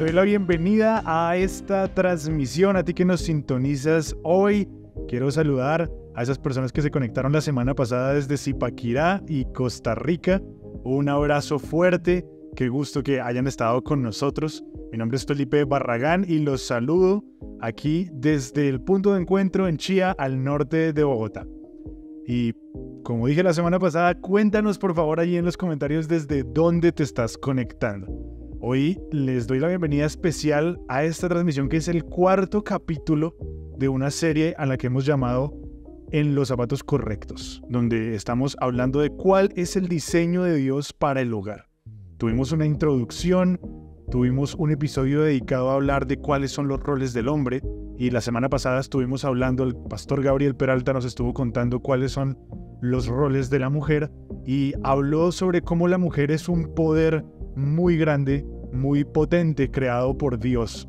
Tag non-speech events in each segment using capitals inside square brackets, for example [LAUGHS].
doy la bienvenida a esta transmisión, a ti que nos sintonizas hoy. Quiero saludar a esas personas que se conectaron la semana pasada desde Zipaquirá y Costa Rica. Un abrazo fuerte, qué gusto que hayan estado con nosotros. Mi nombre es Felipe Barragán y los saludo aquí desde el punto de encuentro en Chía, al norte de Bogotá. Y como dije la semana pasada, cuéntanos por favor allí en los comentarios desde dónde te estás conectando. Hoy les doy la bienvenida especial a esta transmisión que es el cuarto capítulo de una serie a la que hemos llamado En los zapatos correctos, donde estamos hablando de cuál es el diseño de Dios para el hogar. Tuvimos una introducción, tuvimos un episodio dedicado a hablar de cuáles son los roles del hombre y la semana pasada estuvimos hablando, el pastor Gabriel Peralta nos estuvo contando cuáles son los roles de la mujer y habló sobre cómo la mujer es un poder muy grande, muy potente, creado por Dios.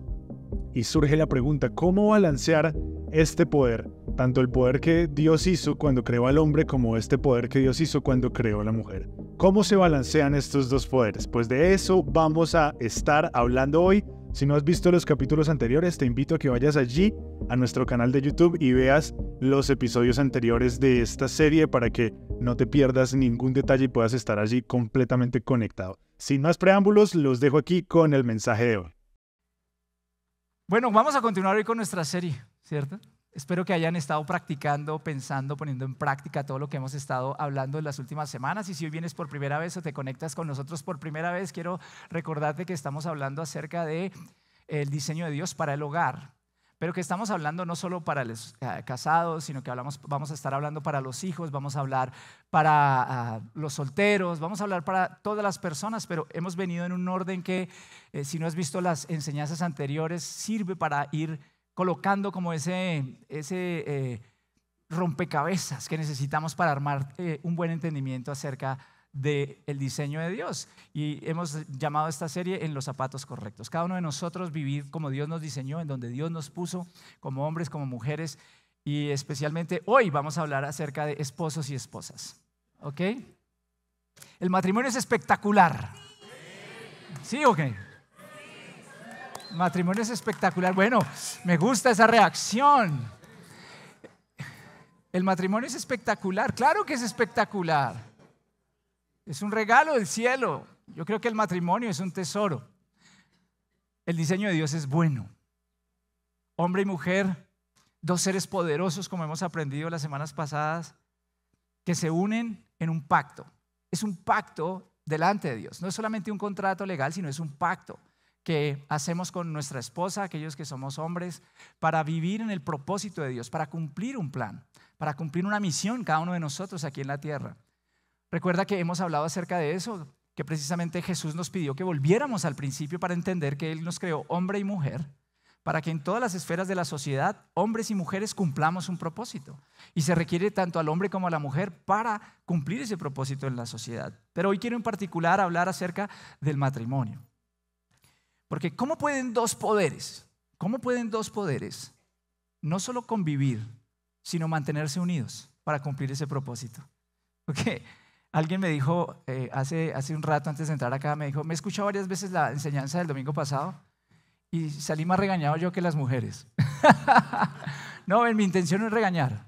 Y surge la pregunta, ¿cómo balancear este poder? Tanto el poder que Dios hizo cuando creó al hombre como este poder que Dios hizo cuando creó a la mujer. ¿Cómo se balancean estos dos poderes? Pues de eso vamos a estar hablando hoy si no has visto los capítulos anteriores, te invito a que vayas allí a nuestro canal de YouTube y veas los episodios anteriores de esta serie para que no te pierdas ningún detalle y puedas estar allí completamente conectado. Sin más preámbulos, los dejo aquí con el mensaje de hoy. Bueno, vamos a continuar hoy con nuestra serie, ¿cierto? Espero que hayan estado practicando, pensando, poniendo en práctica todo lo que hemos estado hablando en las últimas semanas. Y si hoy vienes por primera vez o te conectas con nosotros por primera vez, quiero recordarte que estamos hablando acerca de eh, el diseño de Dios para el hogar, pero que estamos hablando no solo para los eh, casados, sino que vamos a estar hablando para los hijos, vamos a hablar para ah, los solteros, vamos a hablar para todas las personas, pero hemos venido en un orden que, eh, si no has visto las enseñanzas anteriores, sirve para ir colocando como ese, ese eh, rompecabezas que necesitamos para armar eh, un buen entendimiento acerca del diseño de Dios. Y hemos llamado esta serie en los zapatos correctos. Cada uno de nosotros vivir como Dios nos diseñó, en donde Dios nos puso, como hombres, como mujeres. Y especialmente hoy vamos a hablar acerca de esposos y esposas. ¿Ok? El matrimonio es espectacular. ¿Sí o okay. Matrimonio es espectacular. Bueno, me gusta esa reacción. El matrimonio es espectacular, claro que es espectacular. Es un regalo del cielo. Yo creo que el matrimonio es un tesoro. El diseño de Dios es bueno. Hombre y mujer, dos seres poderosos, como hemos aprendido las semanas pasadas, que se unen en un pacto. Es un pacto delante de Dios. No es solamente un contrato legal, sino es un pacto que hacemos con nuestra esposa, aquellos que somos hombres, para vivir en el propósito de Dios, para cumplir un plan, para cumplir una misión cada uno de nosotros aquí en la tierra. Recuerda que hemos hablado acerca de eso, que precisamente Jesús nos pidió que volviéramos al principio para entender que Él nos creó hombre y mujer, para que en todas las esferas de la sociedad, hombres y mujeres cumplamos un propósito. Y se requiere tanto al hombre como a la mujer para cumplir ese propósito en la sociedad. Pero hoy quiero en particular hablar acerca del matrimonio. Porque ¿cómo pueden dos poderes? ¿Cómo pueden dos poderes no solo convivir, sino mantenerse unidos para cumplir ese propósito? Porque alguien me dijo eh, hace, hace un rato antes de entrar acá, me dijo, me he varias veces la enseñanza del domingo pasado y salí más regañado yo que las mujeres. [LAUGHS] no, mi intención no es regañar.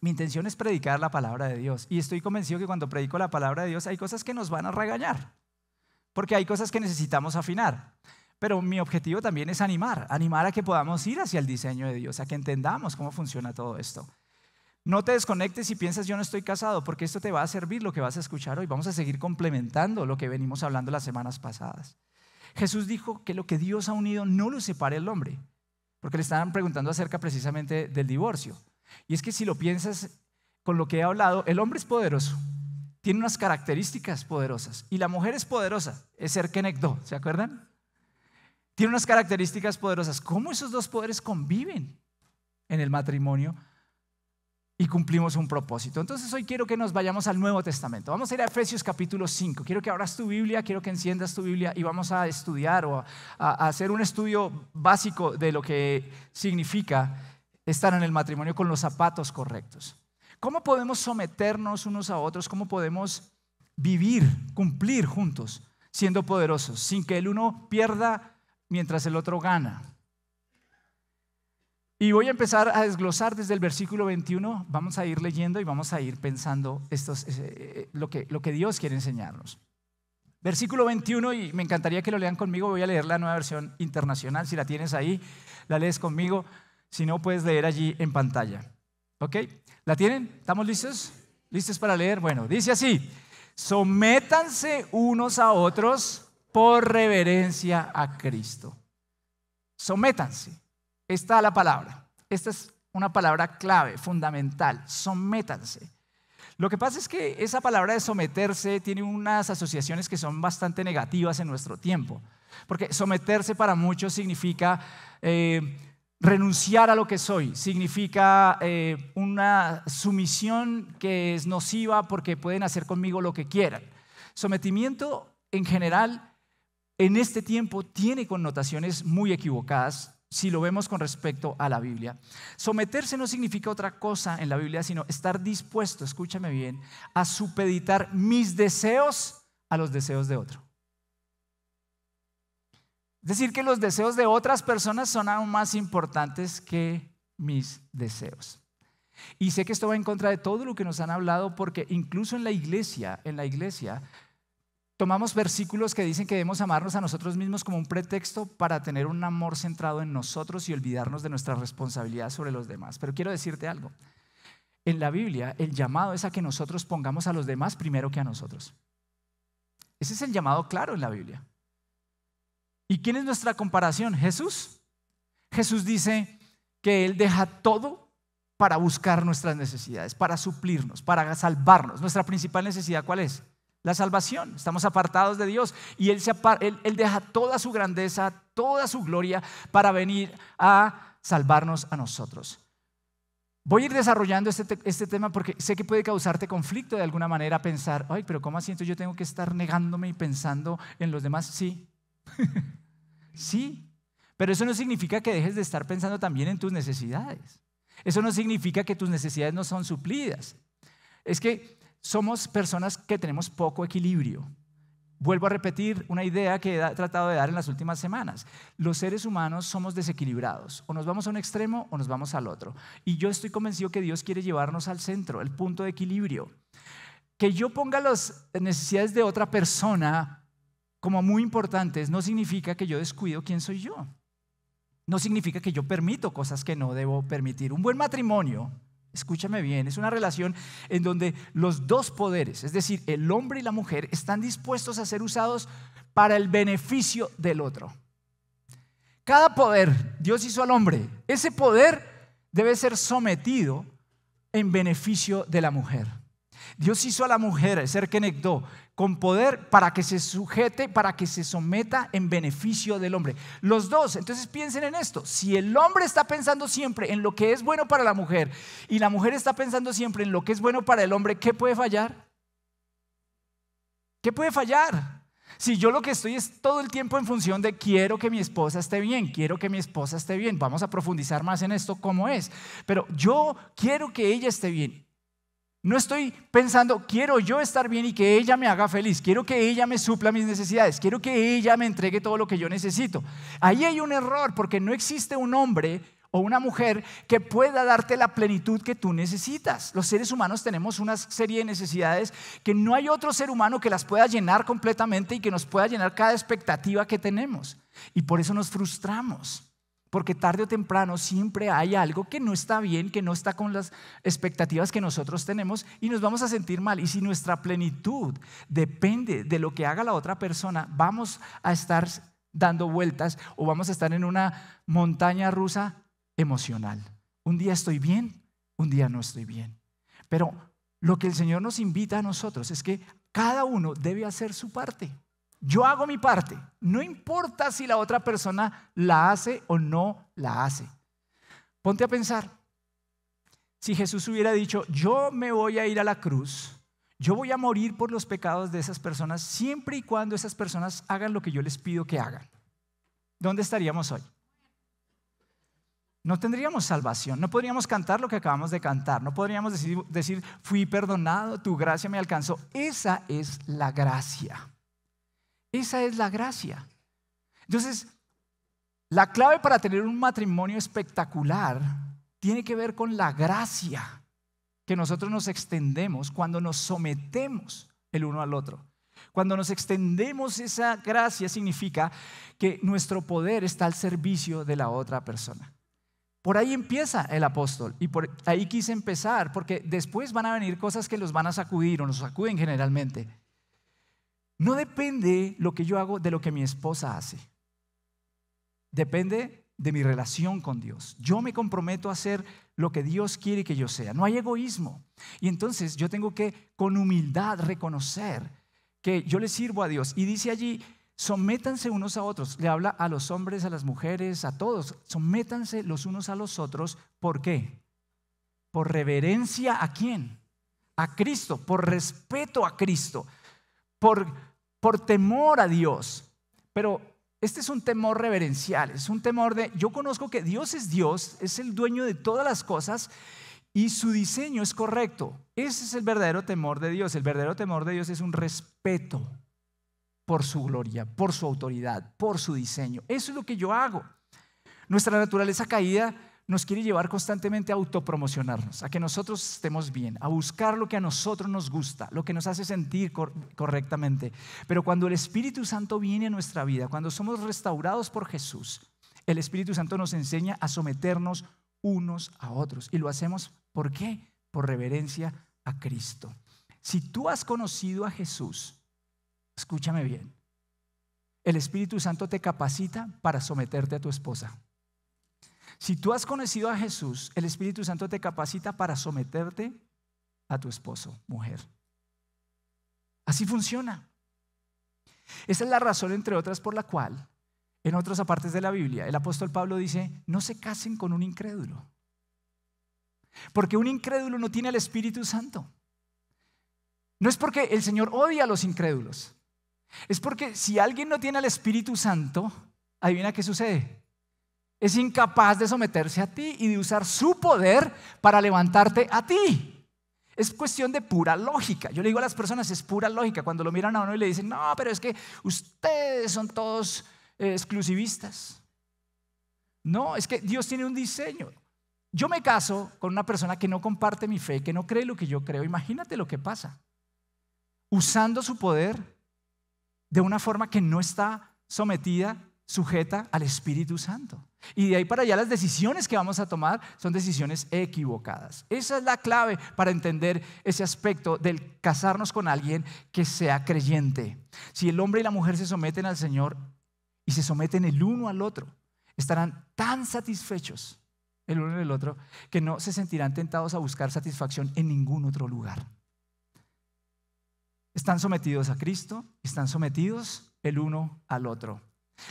Mi intención es predicar la palabra de Dios. Y estoy convencido que cuando predico la palabra de Dios hay cosas que nos van a regañar porque hay cosas que necesitamos afinar. Pero mi objetivo también es animar, animar a que podamos ir hacia el diseño de Dios, a que entendamos cómo funciona todo esto. No te desconectes y piensas yo no estoy casado, porque esto te va a servir lo que vas a escuchar hoy. Vamos a seguir complementando lo que venimos hablando las semanas pasadas. Jesús dijo que lo que Dios ha unido no lo separe el hombre, porque le estaban preguntando acerca precisamente del divorcio. Y es que si lo piensas con lo que he hablado, el hombre es poderoso, tiene unas características poderosas. Y la mujer es poderosa, es ser Kenekdo, ¿se acuerdan? Tiene unas características poderosas. ¿Cómo esos dos poderes conviven en el matrimonio? y cumplimos un propósito. Entonces hoy quiero que nos vayamos al Nuevo Testamento. Vamos a ir a Efesios capítulo 5. Quiero que abras tu Biblia, quiero que enciendas tu Biblia y vamos a estudiar o a hacer un estudio básico de lo que significa estar en el matrimonio con los zapatos correctos. ¿Cómo podemos someternos unos a otros? ¿Cómo podemos vivir, cumplir juntos, siendo poderosos, sin que el uno pierda mientras el otro gana? Y voy a empezar a desglosar desde el versículo 21, vamos a ir leyendo y vamos a ir pensando eh, eh, lo, que, lo que Dios quiere enseñarnos. Versículo 21, y me encantaría que lo lean conmigo, voy a leer la nueva versión internacional, si la tienes ahí, la lees conmigo, si no puedes leer allí en pantalla. ¿Ok? ¿La tienen? ¿Estamos listos? ¿Listos para leer? Bueno, dice así, sométanse unos a otros por reverencia a Cristo. Sométanse. Está la palabra. Esta es una palabra clave, fundamental. Sométanse. Lo que pasa es que esa palabra de someterse tiene unas asociaciones que son bastante negativas en nuestro tiempo. Porque someterse para muchos significa... Eh, Renunciar a lo que soy significa eh, una sumisión que es nociva porque pueden hacer conmigo lo que quieran. Sometimiento en general en este tiempo tiene connotaciones muy equivocadas si lo vemos con respecto a la Biblia. Someterse no significa otra cosa en la Biblia, sino estar dispuesto, escúchame bien, a supeditar mis deseos a los deseos de otro. Es decir, que los deseos de otras personas son aún más importantes que mis deseos. Y sé que esto va en contra de todo lo que nos han hablado porque incluso en la iglesia, en la iglesia tomamos versículos que dicen que debemos amarnos a nosotros mismos como un pretexto para tener un amor centrado en nosotros y olvidarnos de nuestra responsabilidad sobre los demás. Pero quiero decirte algo. En la Biblia el llamado es a que nosotros pongamos a los demás primero que a nosotros. Ese es el llamado claro en la Biblia. ¿Y quién es nuestra comparación? Jesús. Jesús dice que Él deja todo para buscar nuestras necesidades, para suplirnos, para salvarnos. Nuestra principal necesidad, ¿cuál es? La salvación. Estamos apartados de Dios y Él, se él, deja toda su grandeza, toda su gloria para venir a salvarnos a nosotros. Voy a ir desarrollando este, este, tema porque sé que puede causarte conflicto de alguna manera pensar, ay, pero ¿cómo así? Entonces yo tengo que estar negándome y pensando en los demás. Sí, [LAUGHS] sí, pero eso no significa que dejes de estar pensando también en tus necesidades. Eso no significa que tus necesidades no son suplidas. Es que somos personas que tenemos poco equilibrio. Vuelvo a repetir una idea que he tratado de dar en las últimas semanas. Los seres humanos somos desequilibrados. O nos vamos a un extremo o nos vamos al otro. Y yo estoy convencido que Dios quiere llevarnos al centro, el punto de equilibrio. Que yo ponga las necesidades de otra persona como muy importantes no significa que yo descuido quién soy yo. No significa que yo permito cosas que no debo permitir. Un buen matrimonio, escúchame bien, es una relación en donde los dos poderes, es decir, el hombre y la mujer, están dispuestos a ser usados para el beneficio del otro. Cada poder, Dios hizo al hombre, ese poder debe ser sometido en beneficio de la mujer. Dios hizo a la mujer, el ser que con poder para que se sujete, para que se someta en beneficio del hombre. Los dos, entonces piensen en esto, si el hombre está pensando siempre en lo que es bueno para la mujer y la mujer está pensando siempre en lo que es bueno para el hombre, ¿qué puede fallar? ¿Qué puede fallar? Si yo lo que estoy es todo el tiempo en función de quiero que mi esposa esté bien, quiero que mi esposa esté bien, vamos a profundizar más en esto cómo es, pero yo quiero que ella esté bien no estoy pensando, quiero yo estar bien y que ella me haga feliz, quiero que ella me supla mis necesidades, quiero que ella me entregue todo lo que yo necesito. Ahí hay un error porque no existe un hombre o una mujer que pueda darte la plenitud que tú necesitas. Los seres humanos tenemos una serie de necesidades que no hay otro ser humano que las pueda llenar completamente y que nos pueda llenar cada expectativa que tenemos. Y por eso nos frustramos. Porque tarde o temprano siempre hay algo que no está bien, que no está con las expectativas que nosotros tenemos y nos vamos a sentir mal. Y si nuestra plenitud depende de lo que haga la otra persona, vamos a estar dando vueltas o vamos a estar en una montaña rusa emocional. Un día estoy bien, un día no estoy bien. Pero lo que el Señor nos invita a nosotros es que cada uno debe hacer su parte. Yo hago mi parte. No importa si la otra persona la hace o no la hace. Ponte a pensar. Si Jesús hubiera dicho, yo me voy a ir a la cruz, yo voy a morir por los pecados de esas personas siempre y cuando esas personas hagan lo que yo les pido que hagan. ¿Dónde estaríamos hoy? No tendríamos salvación, no podríamos cantar lo que acabamos de cantar, no podríamos decir, fui perdonado, tu gracia me alcanzó. Esa es la gracia. Esa es la gracia. Entonces, la clave para tener un matrimonio espectacular tiene que ver con la gracia que nosotros nos extendemos cuando nos sometemos el uno al otro. Cuando nos extendemos esa gracia significa que nuestro poder está al servicio de la otra persona. Por ahí empieza el apóstol y por ahí quise empezar porque después van a venir cosas que los van a sacudir o nos sacuden generalmente. No depende lo que yo hago de lo que mi esposa hace. Depende de mi relación con Dios. Yo me comprometo a hacer lo que Dios quiere que yo sea. No hay egoísmo. Y entonces yo tengo que con humildad reconocer que yo le sirvo a Dios. Y dice allí, sométanse unos a otros. Le habla a los hombres, a las mujeres, a todos. Sométanse los unos a los otros. ¿Por qué? Por reverencia a quién? A Cristo, por respeto a Cristo, por por temor a Dios. Pero este es un temor reverencial, es un temor de, yo conozco que Dios es Dios, es el dueño de todas las cosas y su diseño es correcto. Ese es el verdadero temor de Dios. El verdadero temor de Dios es un respeto por su gloria, por su autoridad, por su diseño. Eso es lo que yo hago. Nuestra naturaleza caída nos quiere llevar constantemente a autopromocionarnos, a que nosotros estemos bien, a buscar lo que a nosotros nos gusta, lo que nos hace sentir correctamente. Pero cuando el Espíritu Santo viene a nuestra vida, cuando somos restaurados por Jesús, el Espíritu Santo nos enseña a someternos unos a otros. Y lo hacemos, ¿por qué? Por reverencia a Cristo. Si tú has conocido a Jesús, escúchame bien, el Espíritu Santo te capacita para someterte a tu esposa. Si tú has conocido a Jesús, el Espíritu Santo te capacita para someterte a tu esposo, mujer. Así funciona. Esa es la razón, entre otras, por la cual en otras partes de la Biblia el apóstol Pablo dice, no se casen con un incrédulo. Porque un incrédulo no tiene el Espíritu Santo. No es porque el Señor odia a los incrédulos. Es porque si alguien no tiene el Espíritu Santo, adivina qué sucede es incapaz de someterse a ti y de usar su poder para levantarte a ti. Es cuestión de pura lógica. Yo le digo a las personas, es pura lógica. Cuando lo miran a uno y le dicen, no, pero es que ustedes son todos eh, exclusivistas. No, es que Dios tiene un diseño. Yo me caso con una persona que no comparte mi fe, que no cree lo que yo creo. Imagínate lo que pasa. Usando su poder de una forma que no está sometida, sujeta al Espíritu Santo. Y de ahí para allá las decisiones que vamos a tomar son decisiones equivocadas. Esa es la clave para entender ese aspecto del casarnos con alguien que sea creyente. Si el hombre y la mujer se someten al Señor y se someten el uno al otro, estarán tan satisfechos el uno en el otro que no se sentirán tentados a buscar satisfacción en ningún otro lugar. Están sometidos a Cristo, están sometidos el uno al otro.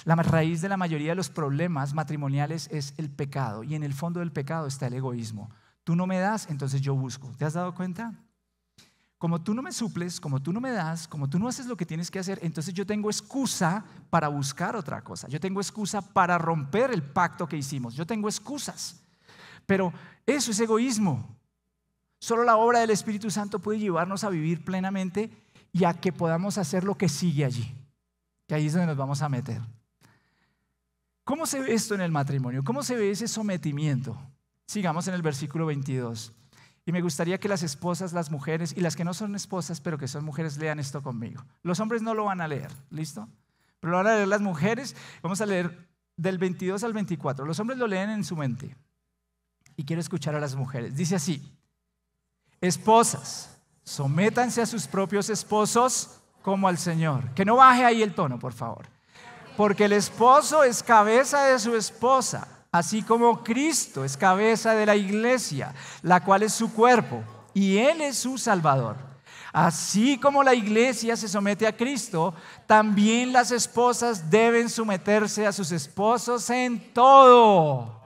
La raíz de la mayoría de los problemas matrimoniales es el pecado y en el fondo del pecado está el egoísmo. Tú no me das, entonces yo busco. ¿Te has dado cuenta? Como tú no me suples, como tú no me das, como tú no haces lo que tienes que hacer, entonces yo tengo excusa para buscar otra cosa. Yo tengo excusa para romper el pacto que hicimos. Yo tengo excusas. Pero eso es egoísmo. Solo la obra del Espíritu Santo puede llevarnos a vivir plenamente y a que podamos hacer lo que sigue allí. Que ahí es donde nos vamos a meter. ¿Cómo se ve esto en el matrimonio? ¿Cómo se ve ese sometimiento? Sigamos en el versículo 22. Y me gustaría que las esposas, las mujeres y las que no son esposas, pero que son mujeres, lean esto conmigo. Los hombres no lo van a leer, ¿listo? Pero lo van a leer las mujeres. Vamos a leer del 22 al 24. Los hombres lo leen en su mente. Y quiero escuchar a las mujeres. Dice así, esposas, sométanse a sus propios esposos como al Señor. Que no baje ahí el tono, por favor. Porque el esposo es cabeza de su esposa, así como Cristo es cabeza de la iglesia, la cual es su cuerpo, y Él es su Salvador. Así como la iglesia se somete a Cristo, también las esposas deben someterse a sus esposos en todo.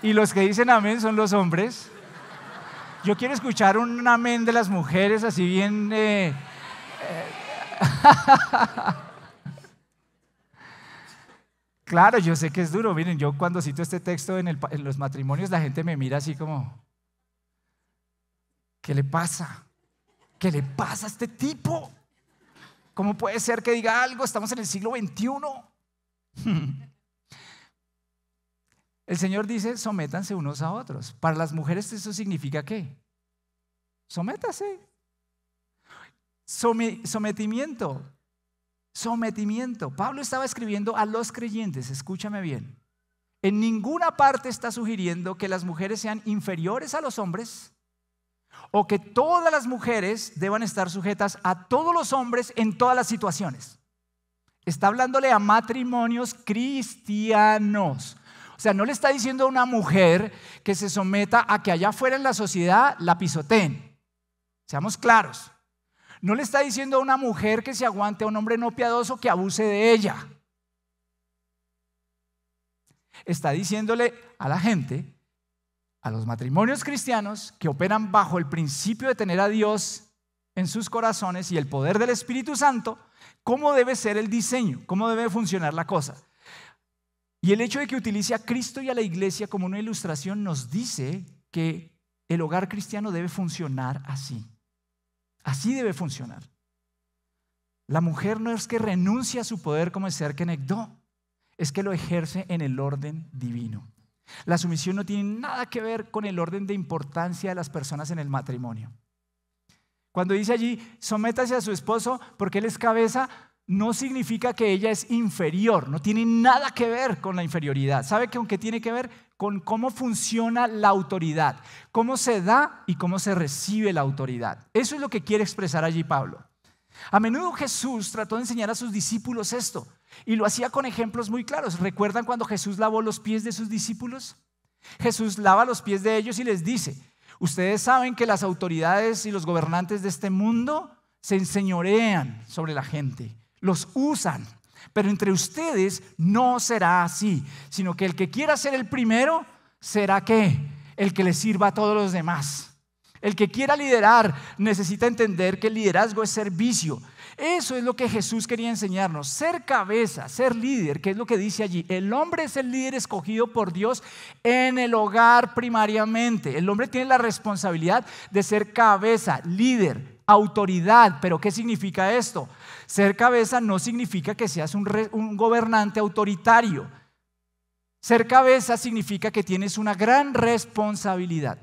Y los que dicen amén son los hombres. Yo quiero escuchar un amén de las mujeres así bien... Eh, eh, [LAUGHS] claro, yo sé que es duro. Miren, yo cuando cito este texto en, los matrimonios, la gente me mira así como, ¿qué le pasa? ¿Qué le pasa a este tipo? ¿Cómo puede ser que diga algo? Estamos en el siglo XXI. [LAUGHS] El Señor dice, sométanse unos a otros. Para las mujeres eso significa qué? Sométase. Sometimiento. Sometimiento. Pablo estaba escribiendo a los creyentes, escúchame bien. En ninguna parte está sugiriendo que las mujeres sean inferiores a los hombres o que todas las mujeres deban estar sujetas a todos los hombres en todas las situaciones. Está hablándole a matrimonios cristianos. O sea, no le está diciendo a una mujer que se someta a que allá afuera en la sociedad la pisoteen. Seamos claros. No le está diciendo a una mujer que se aguante a un hombre no piadoso que abuse de ella. Está diciéndole a la gente, a los matrimonios cristianos que operan bajo el principio de tener a Dios en sus corazones y el poder del Espíritu Santo, cómo debe ser el diseño, cómo debe funcionar la cosa. Y el hecho de que utilice a Cristo y a la iglesia como una ilustración nos dice que el hogar cristiano debe funcionar así. Así debe funcionar. La mujer no es que renuncie a su poder como ser que es que lo ejerce en el orden divino. La sumisión no tiene nada que ver con el orden de importancia de las personas en el matrimonio. Cuando dice allí, sométase a su esposo porque él es cabeza, no significa que ella es inferior, no tiene nada que ver con la inferioridad. ¿Sabe que aunque tiene que ver? con cómo funciona la autoridad, cómo se da y cómo se recibe la autoridad. Eso es lo que quiere expresar allí Pablo. A menudo Jesús trató de enseñar a sus discípulos esto y lo hacía con ejemplos muy claros. ¿Recuerdan cuando Jesús lavó los pies de sus discípulos? Jesús lava los pies de ellos y les dice, ustedes saben que las autoridades y los gobernantes de este mundo se enseñorean sobre la gente, los usan pero entre ustedes no será así, sino que el que quiera ser el primero, será que el que le sirva a todos los demás. El que quiera liderar necesita entender que el liderazgo es servicio. Eso es lo que Jesús quería enseñarnos, ser cabeza, ser líder, que es lo que dice allí. El hombre es el líder escogido por Dios en el hogar primariamente. El hombre tiene la responsabilidad de ser cabeza, líder, autoridad. Pero ¿qué significa esto? Ser cabeza no significa que seas un, gobernante autoritario. Ser cabeza significa que tienes una gran responsabilidad.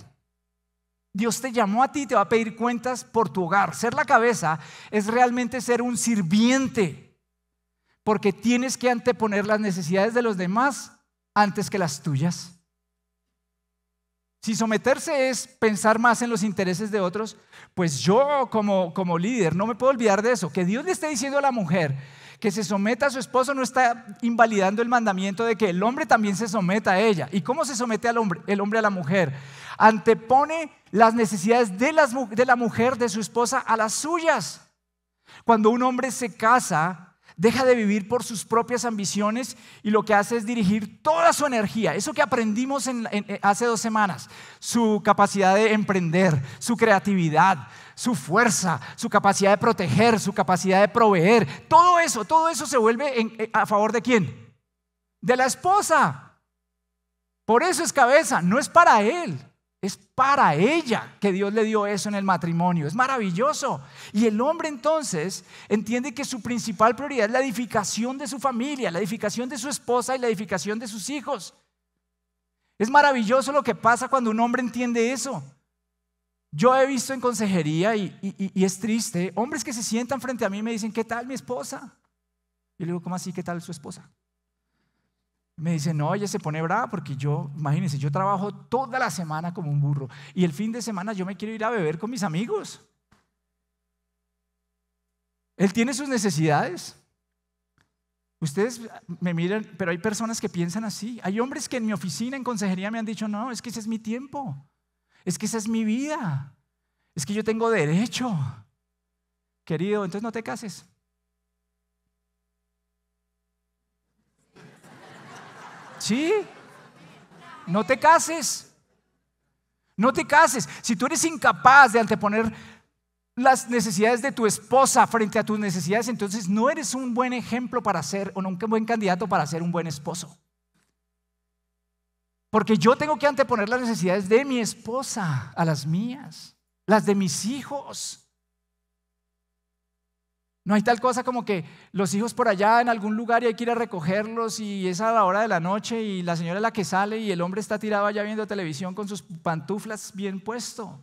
Dios te llamó a ti, y te va a pedir cuentas por tu hogar. Ser la cabeza es realmente ser un sirviente, porque tienes que anteponer las necesidades de los demás antes que las tuyas. Si someterse es pensar más en los intereses de otros, pues yo como, como líder no me puedo olvidar de eso, que Dios le está diciendo a la mujer que se someta a su esposo no está invalidando el mandamiento de que el hombre también se someta a ella. ¿Y cómo se somete al hombre, el hombre a la mujer? Antepone las necesidades de la mujer, de su esposa, a las suyas. Cuando un hombre se casa, deja de vivir por sus propias ambiciones y lo que hace es dirigir toda su energía, eso que aprendimos eh, hace dos semanas, su capacidad de emprender, su creatividad, su fuerza, su capacidad de proteger, su capacidad de proveer, todo eso, todo eso se vuelve eh, a favor de quién? De la esposa. Por eso es cabeza, no es para él. Es para ella que Dios le dio eso en el matrimonio. Es maravilloso. Y el hombre entonces entiende que su principal prioridad es la edificación de su familia, la edificación de su esposa y la edificación de sus hijos. Es maravilloso lo que pasa cuando un hombre entiende eso. Yo he visto en consejería y, es triste, hombres que se sientan frente a mí me dicen, ¿qué tal mi esposa? Y yo le digo, ¿cómo así? ¿Qué tal su esposa? Me dice, no, ella se pone brava porque yo, imagínense, yo trabajo toda la semana como un burro y el fin de semana yo me quiero ir a beber con mis amigos. Él tiene sus necesidades. Ustedes me miran, pero hay personas que piensan así. Hay hombres que en mi oficina, en consejería, me han dicho, no, es que ese es mi tiempo, es que esa es mi vida, es que yo tengo derecho. Querido, entonces no te cases. ¿Sí? No te cases. No te cases. Si tú eres incapaz de anteponer las necesidades de tu esposa frente a tus necesidades, entonces no eres un buen ejemplo para ser, o un buen candidato para ser un buen esposo. Porque yo tengo que anteponer las necesidades de mi esposa a las mías, las de mis hijos. No hay tal cosa como que los hijos por allá en algún lugar y hay que ir a recogerlos y es a la hora de la noche y la señora es la que sale y el hombre está tirado allá viendo televisión con sus pantuflas bien puesto.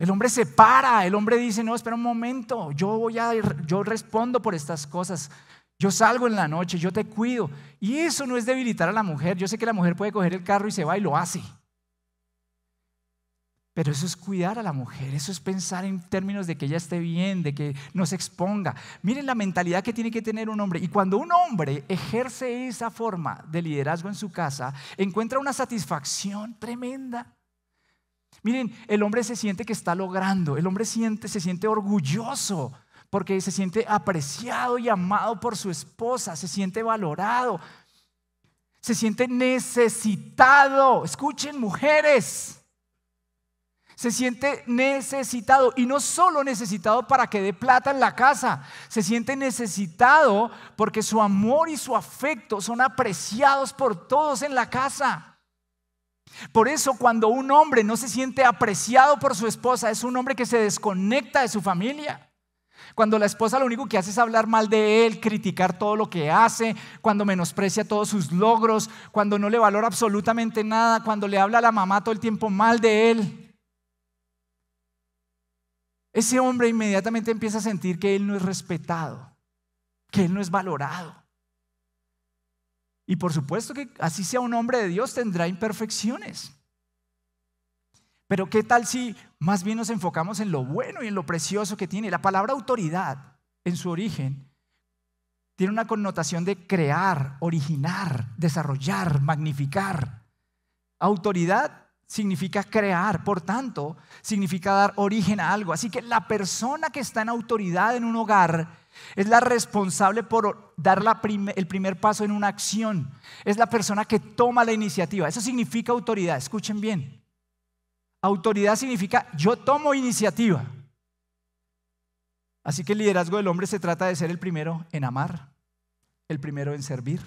El hombre se para, el hombre dice, no, espera un momento, yo voy a, yo respondo por estas cosas, yo salgo en la noche, yo te cuido. Y eso no es debilitar a la mujer, yo sé que la mujer puede coger el carro y se va y lo hace. Pero eso es cuidar a la mujer, eso es pensar en términos de que ella esté bien, de que no se exponga. Miren la mentalidad que tiene que tener un hombre. Y cuando un hombre ejerce esa forma de liderazgo en su casa, encuentra una satisfacción tremenda. Miren, el hombre se siente que está logrando, el hombre siente, se siente orgulloso porque se siente apreciado y amado por su esposa, se siente valorado, se siente necesitado. Escuchen, mujeres se siente necesitado y no solo necesitado para que dé plata en la casa, se siente necesitado porque su amor y su afecto son apreciados por todos en la casa. Por eso cuando un hombre no se siente apreciado por su esposa, es un hombre que se desconecta de su familia. Cuando la esposa lo único que hace es hablar mal de él, criticar todo lo que hace, cuando menosprecia todos sus logros, cuando no le valora absolutamente nada, cuando le habla a la mamá todo el tiempo mal de él ese hombre inmediatamente empieza a sentir que él no es respetado, que él no es valorado. Y por supuesto que así sea un hombre de Dios tendrá imperfecciones. Pero ¿qué tal si más bien nos enfocamos en lo bueno y en lo precioso que tiene? La palabra autoridad en su origen tiene una connotación de crear, originar, desarrollar, magnificar. Autoridad significa crear, por tanto, significa dar origen a algo. Así que la persona que está en autoridad en un hogar es la responsable por dar el primer paso en una acción. Es la persona que toma la iniciativa. Eso significa autoridad, escuchen bien. Autoridad significa yo tomo iniciativa. Así que el liderazgo del hombre se trata de ser el primero en amar, el primero en servir,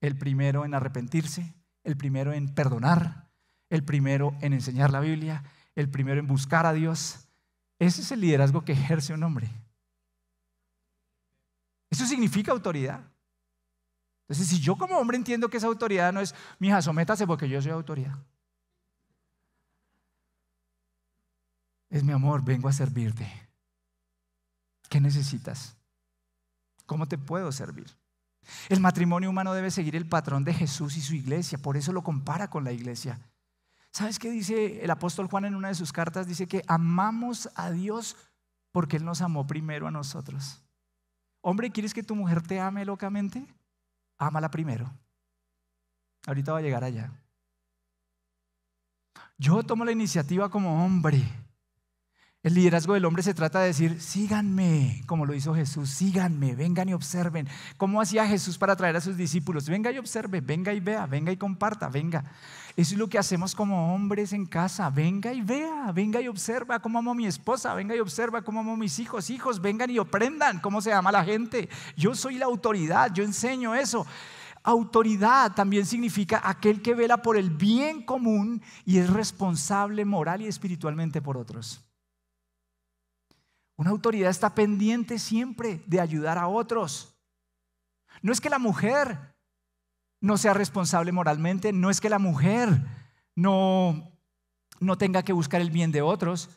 el primero en arrepentirse, el primero en perdonar, el primero en enseñar la Biblia, el primero en buscar a Dios. Ese es el liderazgo que ejerce un hombre. Eso significa autoridad. Entonces, si yo como hombre entiendo que esa autoridad no es, mija, sométase porque yo soy autoridad. Es mi amor, vengo a servirte. ¿Qué necesitas? ¿Cómo te puedo servir? El matrimonio humano debe seguir el patrón de Jesús y su iglesia, por eso lo compara con la iglesia. ¿Sabes qué dice el apóstol Juan en una de sus cartas? Dice que amamos a Dios porque Él nos amó primero a nosotros. Hombre, ¿quieres que tu mujer te ame locamente? Ámala primero. Ahorita va a llegar allá. Yo tomo la iniciativa como hombre. El liderazgo del hombre se trata de decir, síganme, como lo hizo Jesús, síganme, vengan y observen. ¿Cómo hacía Jesús para atraer a sus discípulos? Venga y observe, venga y vea, venga y comparta, venga. Eso es lo que hacemos como hombres en casa. Venga y vea, venga y observa cómo amo a mi esposa, venga y observa cómo amo a mis hijos. Hijos, vengan y aprendan cómo se ama la gente. Yo soy la autoridad, yo enseño eso. Autoridad también significa aquel que vela por el bien común y es responsable moral y espiritualmente por otros. Una autoridad está pendiente siempre de ayudar a otros. No es que la mujer no sea responsable moralmente, no es que la mujer no, no tenga que buscar el bien de otros,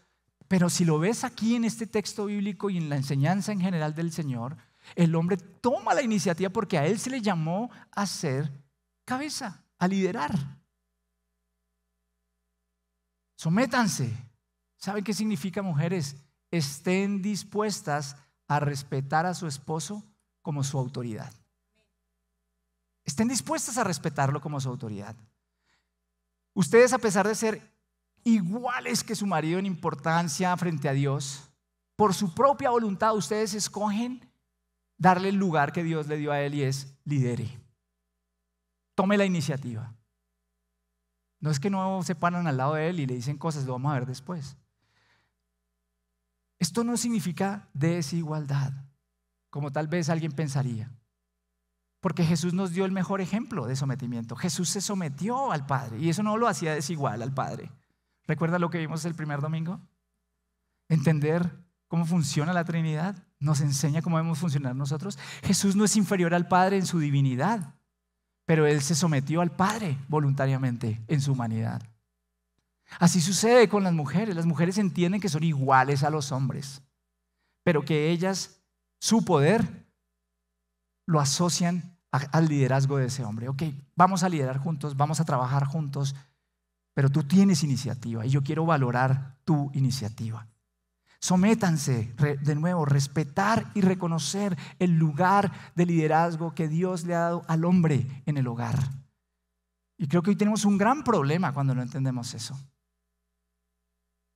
pero si lo ves aquí en este texto bíblico y en la enseñanza en general del Señor, el hombre toma la iniciativa porque a él se le llamó a ser cabeza, a liderar. Sométanse. ¿Saben qué significa mujeres? Estén dispuestas a respetar a su esposo como su autoridad estén dispuestas a respetarlo como su autoridad. Ustedes, a pesar de ser iguales que su marido en importancia frente a Dios, por su propia voluntad ustedes escogen darle el lugar que Dios le dio a él y es lidere. Tome la iniciativa. No es que no se paran al lado de él y le dicen cosas, lo vamos a ver después. Esto no significa desigualdad, como tal vez alguien pensaría. Porque Jesús nos dio el mejor ejemplo de sometimiento. Jesús se sometió al Padre y eso no lo hacía desigual al Padre. ¿Recuerda lo que vimos el primer domingo? Entender cómo funciona la Trinidad nos enseña cómo debemos funcionar nosotros. Jesús no es inferior al Padre en su divinidad, pero Él se sometió al Padre voluntariamente en su humanidad. Así sucede con las mujeres. Las mujeres entienden que son iguales a los hombres, pero que ellas, su poder lo asocian al liderazgo de ese hombre. Ok, vamos a liderar juntos, vamos a trabajar juntos, pero tú tienes iniciativa y yo quiero valorar tu iniciativa. Sométanse de nuevo, respetar y reconocer el lugar de liderazgo que Dios le ha dado al hombre en el hogar. Y creo que hoy tenemos un gran problema cuando no entendemos eso.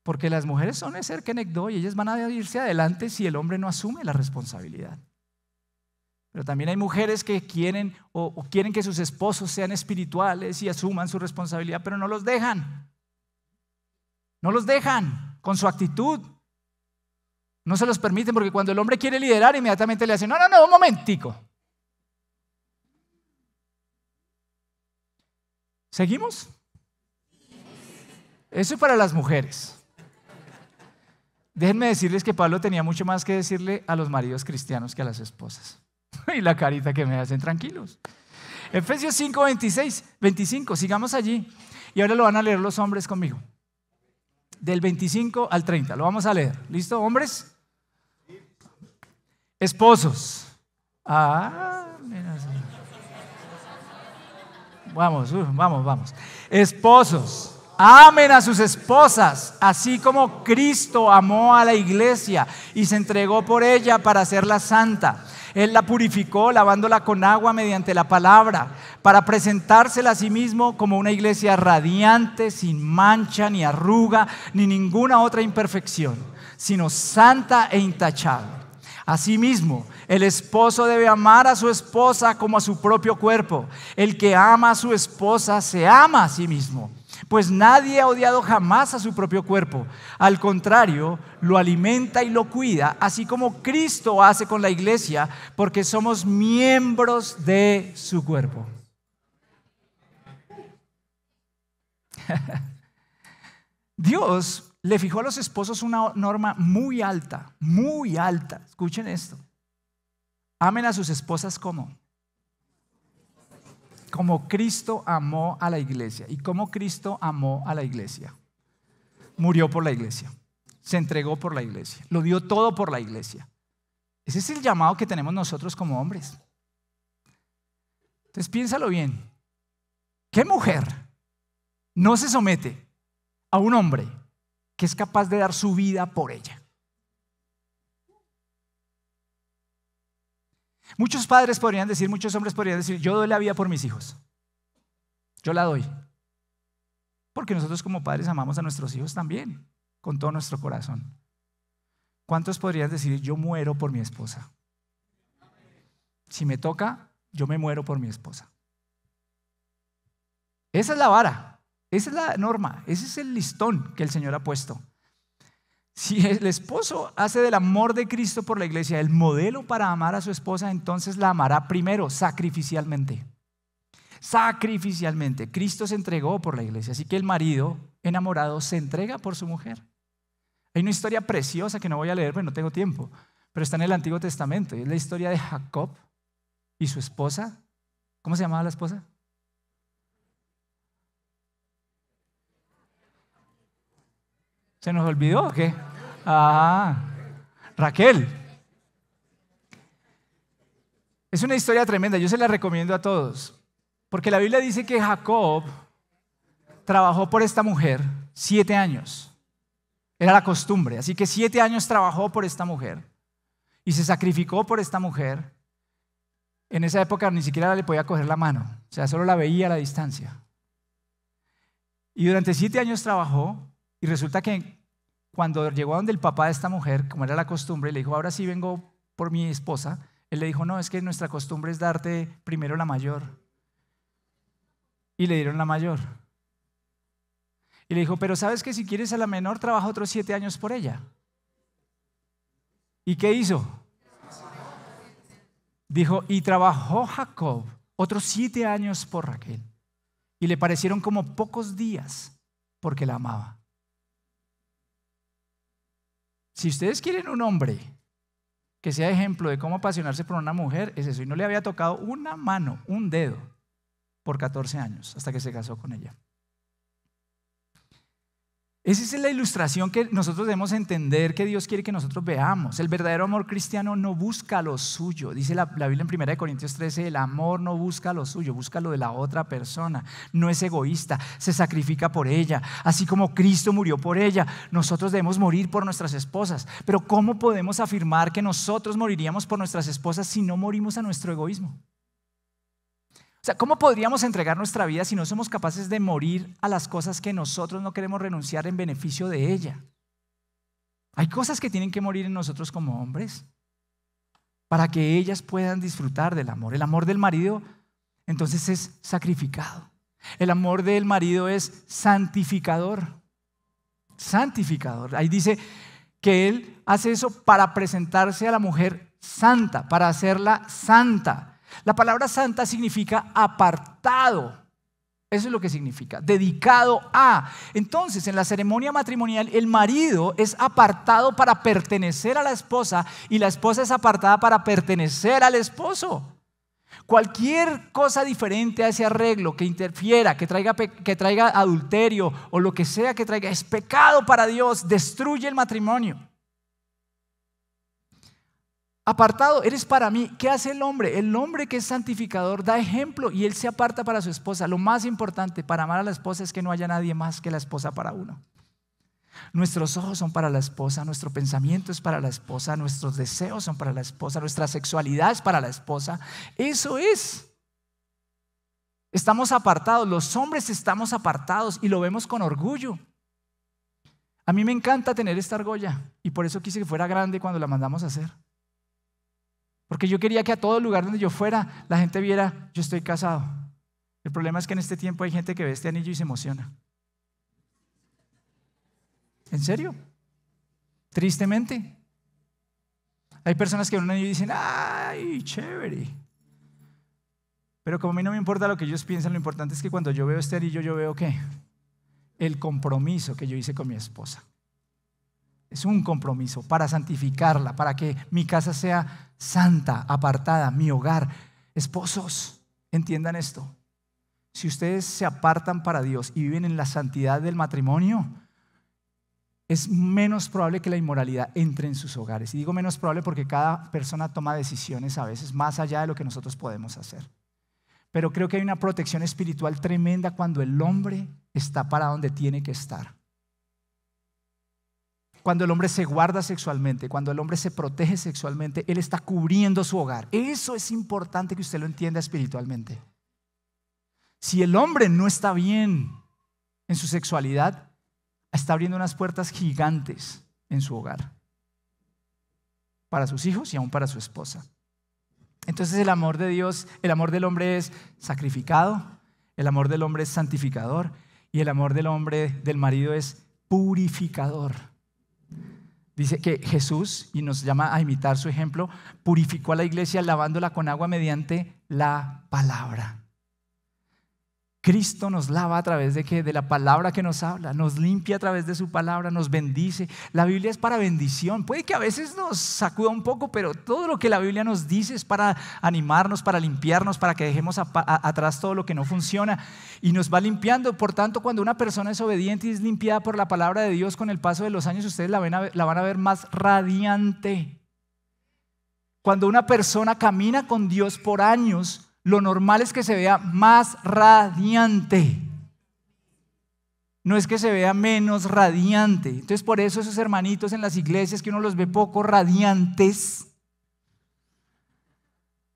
Porque las mujeres son ese ser y ellas van a irse adelante si el hombre no asume la responsabilidad. Pero también hay mujeres que quieren o, quieren que sus esposos sean espirituales y asuman su responsabilidad, pero no los dejan. No los dejan con su actitud. No se los permiten porque cuando el hombre quiere liderar, inmediatamente le hacen, no, no, no, un momentico. ¿Seguimos? Eso es para las mujeres. Déjenme decirles que Pablo tenía mucho más que decirle a los maridos cristianos que a las esposas. [LAUGHS] y la carita que me hacen tranquilos. Efesios 5, 26, 25, sigamos allí. Y ahora lo van a leer los hombres conmigo. Del 25 al 30, lo vamos a leer. ¿Listo, hombres? Esposos. Ah, vamos, vamos, vamos. Esposos. Amen a sus esposas, así como Cristo amó a la iglesia y se entregó por ella para hacerla santa él la purificó lavándola con agua mediante la palabra, para presentársela a sí mismo como una iglesia radiante, sin mancha, ni arruga, ni ninguna otra imperfección, sino santa e intachable. Asimismo, el esposo debe amar a su esposa como a su propio cuerpo. El que ama a su esposa se ama a sí mismo pues nadie ha odiado jamás a su propio cuerpo. Al contrario, lo alimenta y lo cuida, así como Cristo hace con la iglesia, porque somos miembros de su cuerpo. [LAUGHS] Dios le fijó a los esposos una norma muy alta, muy alta. Escuchen esto. Amen a sus esposas como como Cristo amó a la iglesia. ¿Y como Cristo amó a la iglesia? Murió por la iglesia, se entregó por la iglesia, lo dio todo por la iglesia. Ese es el llamado que tenemos nosotros como hombres. Entonces piénsalo bien. ¿Qué mujer no se somete a un hombre que es capaz de dar su vida por ella? Muchos padres podrían decir, muchos hombres podrían decir, yo doy la vida por mis hijos. Yo la doy. Porque nosotros como padres amamos a nuestros hijos también, con todo nuestro corazón. ¿Cuántos podrían decir, yo muero por mi esposa? Si me toca, yo me muero por mi esposa. Esa es la vara, esa es la norma, ese es el listón que el Señor ha puesto. Si el esposo hace del amor de Cristo por la iglesia el modelo para amar a su esposa, entonces la amará primero sacrificialmente. Sacrificialmente. Cristo se entregó por la iglesia, así que el marido enamorado se entrega por su mujer. Hay una historia preciosa que no voy a leer, porque no tengo tiempo, pero está en el Antiguo Testamento. es la historia de Jacob y su esposa. ¿Cómo se llamaba la esposa? ¿Se nos olvidó o qué? Ah, Raquel. Es una historia tremenda, yo se la recomiendo a todos, porque la Biblia dice que Jacob trabajó por esta mujer siete años. Era la costumbre, así que siete años trabajó por esta mujer y se sacrificó por esta mujer. En esa época ni siquiera le podía coger la mano, o sea, solo la veía a la distancia. Y durante siete años trabajó y resulta que cuando llegó a donde el papá de esta mujer, como era la costumbre, le dijo, ahora sí vengo por mi esposa, él le dijo, no, es que nuestra costumbre es darte primero la mayor. Y le dieron la mayor. Y le dijo, pero sabes que si quieres a la menor, trabaja otros siete años por ella. ¿Y qué hizo? Dijo, y trabajó Jacob otros siete años por Raquel. Y le parecieron como pocos días porque la amaba. Si ustedes quieren un hombre que sea ejemplo de cómo apasionarse por una mujer, es eso. Y no le había tocado una mano, un dedo, por 14 años, hasta que se casó con ella. Esa es la ilustración que nosotros debemos entender que Dios quiere que nosotros veamos. El verdadero amor cristiano no busca lo suyo. Dice la, Biblia en 1 Corintios 13, el amor no busca lo suyo, busca lo de la otra persona. No es egoísta, se sacrifica por ella. Así como Cristo murió por ella, nosotros debemos morir por nuestras esposas. Pero ¿cómo podemos afirmar que nosotros moriríamos por nuestras esposas si no morimos a nuestro egoísmo? O sea, ¿cómo podríamos entregar nuestra vida si no somos capaces de morir a las cosas que nosotros no queremos renunciar en beneficio de ella? Hay cosas que tienen que morir en nosotros como hombres para que ellas puedan disfrutar del amor. El amor del marido entonces es sacrificado. El amor del marido es santificador. Santificador. Ahí dice que él hace eso para presentarse a la mujer santa, para hacerla santa. La palabra santa significa apartado. Eso es lo que significa, dedicado a. Entonces, en la ceremonia matrimonial, el marido es apartado para pertenecer a la esposa y la esposa es apartada para pertenecer al esposo. Cualquier cosa diferente a ese arreglo que interfiera, que traiga, que traiga adulterio o lo que sea que traiga, es pecado para Dios, destruye el matrimonio. Apartado, eres para mí. ¿Qué hace el hombre? El hombre que es santificador da ejemplo y él se aparta para su esposa. Lo más importante para amar a la esposa es que no haya nadie más que la esposa para uno. Nuestros ojos son para la esposa, nuestro pensamiento es para la esposa, nuestros deseos son para la esposa, nuestra sexualidad es para la esposa. Eso es. Estamos apartados, los hombres estamos apartados y lo vemos con orgullo. A mí me encanta tener esta argolla y por eso quise que fuera grande cuando la mandamos a hacer. Porque yo quería que a todo lugar donde yo fuera, la gente viera, yo estoy casado. El problema es que en este tiempo hay gente que ve este anillo y se emociona. ¿En serio? Tristemente. Hay personas que ven un anillo y dicen, ¡ay, chévere! Pero como a mí no me importa lo que ellos piensan, lo importante es que cuando yo veo este anillo, yo veo qué? El compromiso que yo hice con mi esposa. Es un compromiso para santificarla, para que mi casa sea santa, apartada, mi hogar. Esposos, entiendan esto. Si ustedes se apartan para Dios y viven en la santidad del matrimonio, es menos probable que la inmoralidad entre en sus hogares. Y digo menos probable porque cada persona toma decisiones a veces más allá de lo que nosotros podemos hacer. Pero creo que hay una protección espiritual tremenda cuando el hombre está para donde tiene que estar. Cuando el hombre se guarda sexualmente, cuando el hombre se protege sexualmente, él está cubriendo su hogar. Eso es importante que usted lo entienda espiritualmente. Si el hombre no está bien en su sexualidad, está abriendo unas puertas gigantes en su hogar, para sus hijos y aún para su esposa. Entonces el amor de Dios, el amor del hombre es sacrificado, el amor del hombre es santificador y el amor del hombre, del marido, es purificador. Dice que Jesús, y nos llama a imitar su ejemplo, purificó a la iglesia lavándola con agua mediante la palabra. Cristo nos lava a través de que De la palabra que nos habla, nos limpia a través de su palabra, nos bendice. La Biblia es para bendición. Puede que a veces nos sacuda un poco, pero todo lo que la Biblia nos dice es para animarnos, para limpiarnos, para que dejemos atrás todo lo que no funciona y nos va limpiando. Por tanto, cuando una persona es obediente y es limpiada por la palabra de Dios, con el paso de los años ustedes la, la van a ver más radiante. Cuando una persona camina con Dios por años, lo normal es que se vea más radiante. No es que se vea menos radiante. Entonces por eso esos hermanitos en las iglesias que uno los ve poco radiantes,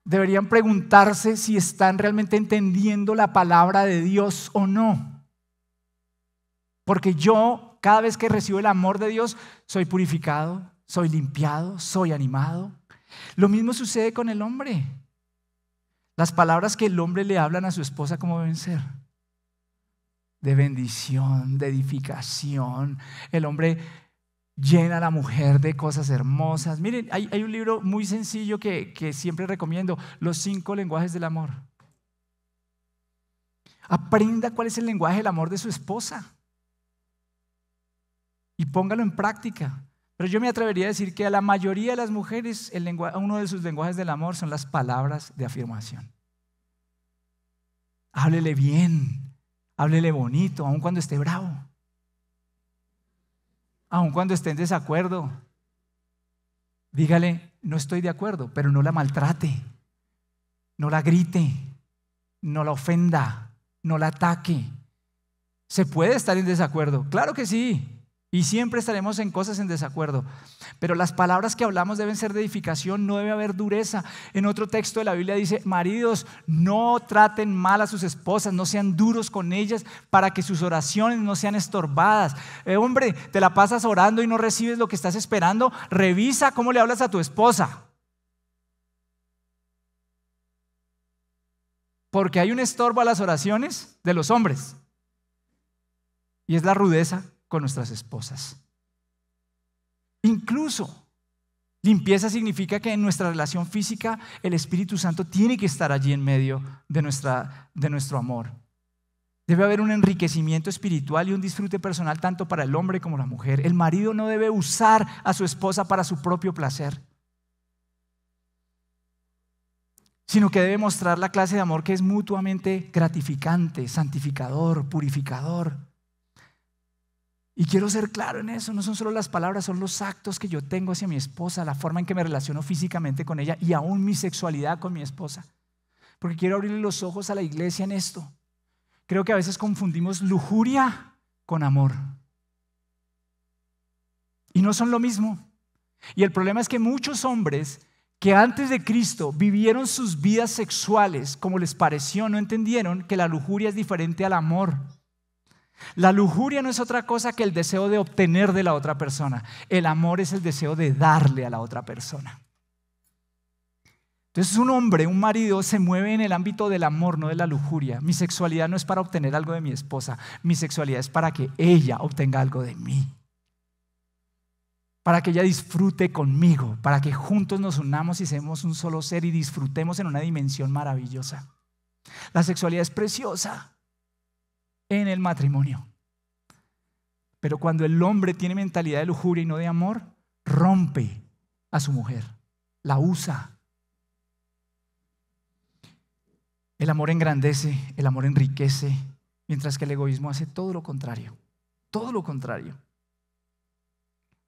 deberían preguntarse si están realmente entendiendo la palabra de Dios o no. Porque yo cada vez que recibo el amor de Dios soy purificado, soy limpiado, soy animado. Lo mismo sucede con el hombre. Las palabras que el hombre le hablan a su esposa, como deben ser? De bendición, de edificación. El hombre llena a la mujer de cosas hermosas. Miren, hay, hay un libro muy sencillo que, que siempre recomiendo, Los cinco lenguajes del amor. Aprenda cuál es el lenguaje del amor de su esposa. Y póngalo en práctica. Pero yo me atrevería a decir que a la mayoría de las mujeres uno de sus lenguajes del amor son las palabras de afirmación. Háblele bien, háblele bonito, aun cuando esté bravo, aun cuando esté en desacuerdo. Dígale, no estoy de acuerdo, pero no la maltrate, no la grite, no la ofenda, no la ataque. ¿Se puede estar en desacuerdo? Claro que sí, y siempre estaremos en cosas en desacuerdo. Pero las palabras que hablamos deben ser de edificación, no debe haber dureza. En otro texto de la Biblia dice, maridos, no traten mal a sus esposas, no sean duros con ellas para que sus oraciones no sean estorbadas. Eh, hombre, te la pasas orando y no recibes lo que estás esperando, revisa cómo le hablas a tu esposa. Porque hay un estorbo a las oraciones de los hombres. Y es la rudeza con nuestras esposas. Incluso limpieza significa que en nuestra relación física el Espíritu Santo tiene que estar allí en medio de, nuestra, de nuestro amor. Debe haber un enriquecimiento espiritual y un disfrute personal tanto para el hombre como la mujer. El marido no debe usar a su esposa para su propio placer, sino que debe mostrar la clase de amor que es mutuamente gratificante, santificador, purificador. Y quiero ser claro en eso, no son solo las palabras, son los actos que yo tengo hacia mi esposa, la forma en que me relaciono físicamente con ella y aún mi sexualidad con mi esposa. Porque quiero abrirle los ojos a la iglesia en esto. Creo que a veces confundimos lujuria con amor. Y no son lo mismo. Y el problema es que muchos hombres que antes de Cristo vivieron sus vidas sexuales como les pareció, no entendieron que la lujuria es diferente al amor. La lujuria no es otra cosa que el deseo de obtener de la otra persona. El amor es el deseo de darle a la otra persona. Entonces un hombre, un marido, se mueve en el ámbito del amor, no de la lujuria. Mi sexualidad no es para obtener algo de mi esposa. Mi sexualidad es para que ella obtenga algo de mí. Para que ella disfrute conmigo. Para que juntos nos unamos y seamos un solo ser y disfrutemos en una dimensión maravillosa. La sexualidad es preciosa en el matrimonio. Pero cuando el hombre tiene mentalidad de lujuria y no de amor, rompe a su mujer, la usa. El amor engrandece, el amor enriquece, mientras que el egoísmo hace todo lo contrario, todo lo contrario.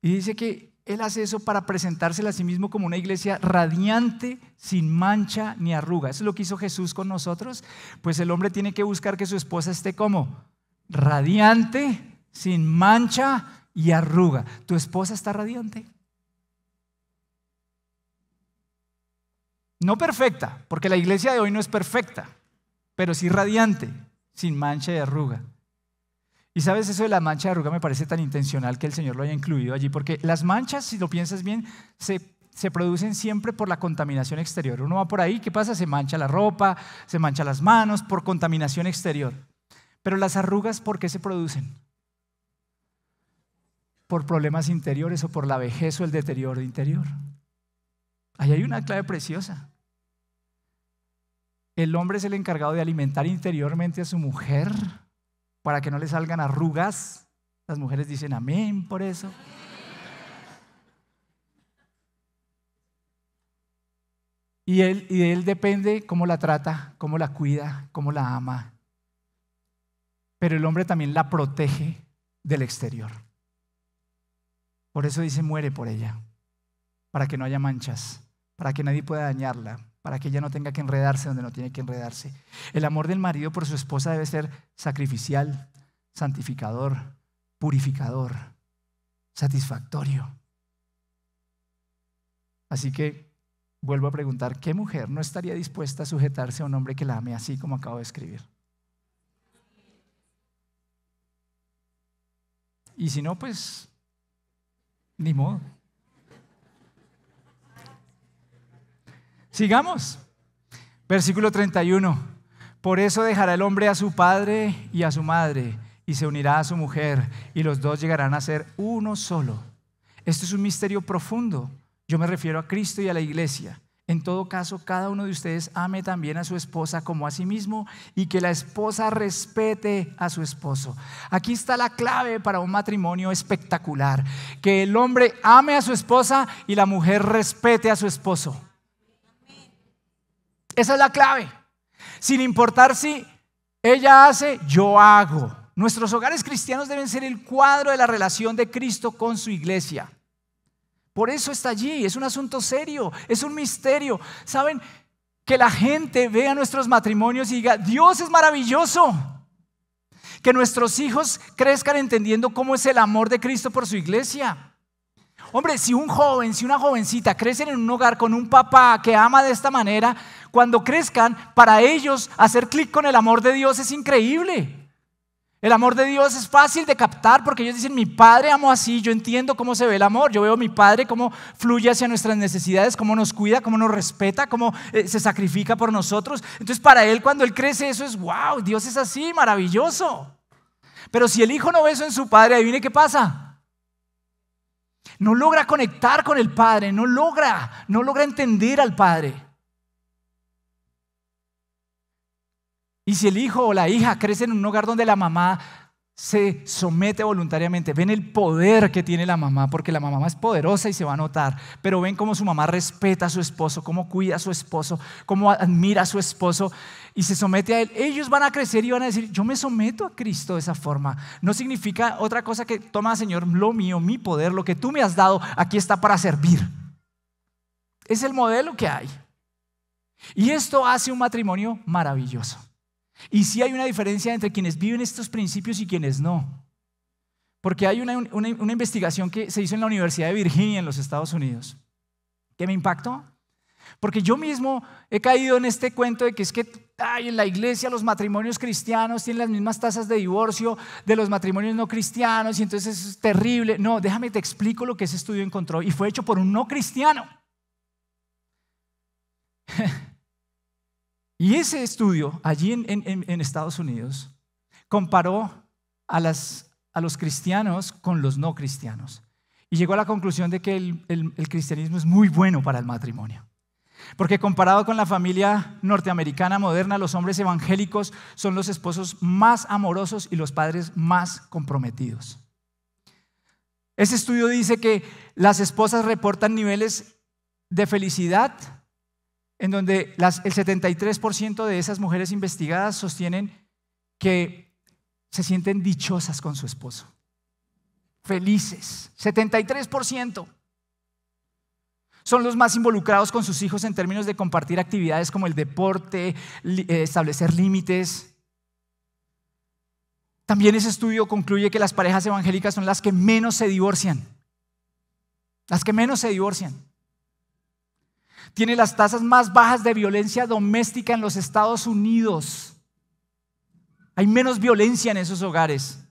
Y dice que él hace eso para presentársela a sí mismo como una iglesia radiante, sin mancha ni arruga. Eso es lo que hizo Jesús con nosotros. Pues el hombre tiene que buscar que su esposa esté como radiante, sin mancha y arruga. ¿Tu esposa está radiante? No perfecta, porque la iglesia de hoy no es perfecta, pero sí radiante, sin mancha y arruga. Y sabes, eso de la mancha de arruga me parece tan intencional que el Señor lo haya incluido allí, porque las manchas, si lo piensas bien, se, producen siempre por la contaminación exterior. Uno va por ahí, ¿qué pasa? Se mancha la ropa, se mancha las manos por contaminación exterior. Pero las arrugas, ¿por qué se producen? Por problemas interiores o por la vejez o el deterioro interior. Ahí hay una clave preciosa. El hombre es el encargado de alimentar interiormente a su mujer para que no le salgan arrugas. Las mujeres dicen amén por eso. Y, él, y de él depende cómo la trata, cómo la cuida, cómo la ama. Pero el hombre también la protege del exterior. Por eso dice muere por ella, para que no haya manchas, para que nadie pueda dañarla, para que ella no tenga que enredarse donde no tiene que enredarse. El amor del marido por su esposa debe ser sacrificial, santificador, purificador, satisfactorio. Así que vuelvo a preguntar, ¿qué mujer no estaría dispuesta a sujetarse a un hombre que la ame así como acabo de escribir? Y si no, pues ni modo. Sigamos. Versículo 31. Por eso dejará el hombre a su padre y a su madre y se unirá a su mujer y los dos llegarán a ser uno solo. Esto es un misterio profundo. Yo me refiero a Cristo y a la iglesia. En todo caso, cada uno de ustedes ame también a su esposa como a sí mismo y que la esposa respete a su esposo. Aquí está la clave para un matrimonio espectacular. Que el hombre ame a su esposa y la mujer respete a su esposo. Esa es la clave. Sin importar si ella hace, yo hago. Nuestros hogares cristianos deben ser el cuadro de la relación de Cristo con su iglesia. Por eso está allí, es un asunto serio, es un misterio. ¿Saben? Que la gente vea nuestros matrimonios y diga, Dios es maravilloso. Que nuestros hijos crezcan entendiendo cómo es el amor de Cristo por su iglesia. Hombre, si un joven, si una jovencita crecen en un hogar con un papá que ama de esta manera, cuando crezcan, para ellos hacer clic con el amor de Dios es increíble. El amor de Dios es fácil de captar porque ellos dicen, mi padre amo así, yo entiendo cómo se ve el amor, yo veo mi padre cómo fluye hacia nuestras necesidades, cómo nos cuida, cómo nos respeta, cómo eh, se sacrifica por nosotros. Entonces para él cuando él crece eso es, wow, Dios es así, maravilloso. Pero si el hijo no ve eso en su padre, adivine qué pasa. No logra conectar con el Padre, no logra, no logra entender al Padre. Y si el hijo o la hija crece en un hogar donde la mamá se somete voluntariamente. Ven el poder que tiene la mamá, porque la mamá es poderosa y se va a notar, pero ven cómo su mamá respeta a su esposo, cómo cuida a su esposo, cómo admira a su esposo y se somete a él. Ellos van a crecer y van a decir, yo me someto a Cristo de esa forma. No significa otra cosa que, toma Señor, lo mío, mi poder, lo que tú me has dado, aquí está para servir. Es el modelo que hay. Y esto hace un matrimonio maravilloso. Y sí hay una diferencia entre quienes viven estos principios y quienes no. Porque hay una, una, investigación que se hizo en la Universidad de Virginia en los Estados Unidos que me impactó. Porque yo mismo he caído en este cuento de que es que en la iglesia los matrimonios cristianos tienen las mismas tasas de divorcio de los matrimonios no cristianos y entonces es terrible. No, déjame te explico lo que ese estudio encontró y fue hecho por un no cristiano. [LAUGHS] Y ese estudio, allí en, Estados Unidos, comparó a, los cristianos con los no cristianos. Y llegó a la conclusión de que el, el, cristianismo es muy bueno para el matrimonio. Porque comparado con la familia norteamericana moderna, los hombres evangélicos son los esposos más amorosos y los padres más comprometidos. Ese estudio dice que las esposas reportan niveles de felicidad en donde el 73% de esas mujeres investigadas sostienen que se sienten dichosas con su esposo, felices, 73%. Son los más involucrados con sus hijos en términos de compartir actividades como el deporte, eh, establecer límites. También ese estudio concluye que las parejas evangélicas son las que menos se divorcian. Las que menos se divorcian. Tiene las tasas más bajas de violencia doméstica en los Estados Unidos. Hay menos violencia en esos hogares.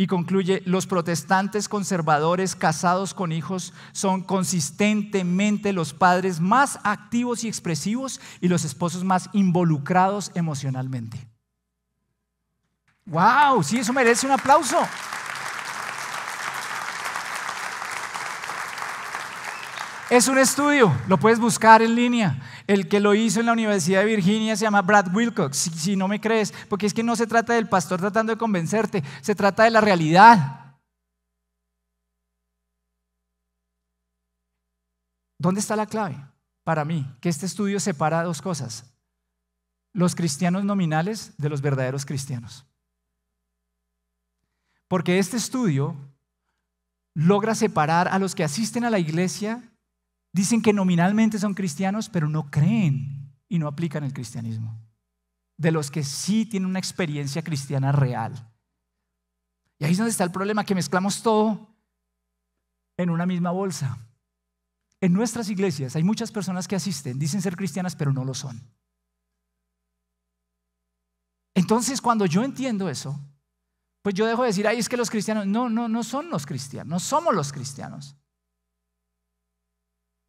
Y concluye, los protestantes conservadores casados con hijos son consistentemente los padres más activos y expresivos y los esposos más involucrados emocionalmente. ¡Wow! Sí, eso merece un aplauso. Es un estudio, lo puedes buscar en línea. El que lo hizo en la Universidad de Virginia se llama Brad Wilcox, si, no me crees, porque es que no se trata del pastor tratando de convencerte, se trata de la realidad. ¿Dónde está la clave? Para mí, que este estudio separa dos cosas. Los cristianos nominales de los verdaderos cristianos. Porque este estudio logra separar a los que asisten a la iglesia Dicen que nominalmente son cristianos, pero no creen y no aplican el cristianismo. De los que sí tienen una experiencia cristiana real. Y ahí es donde está el problema, que mezclamos todo en una misma bolsa. En nuestras iglesias hay muchas personas que asisten, dicen ser cristianas, pero no lo son. Entonces, cuando yo entiendo eso, pues yo dejo de decir, ay, es que los cristianos, no, no, no son los cristianos, no somos los cristianos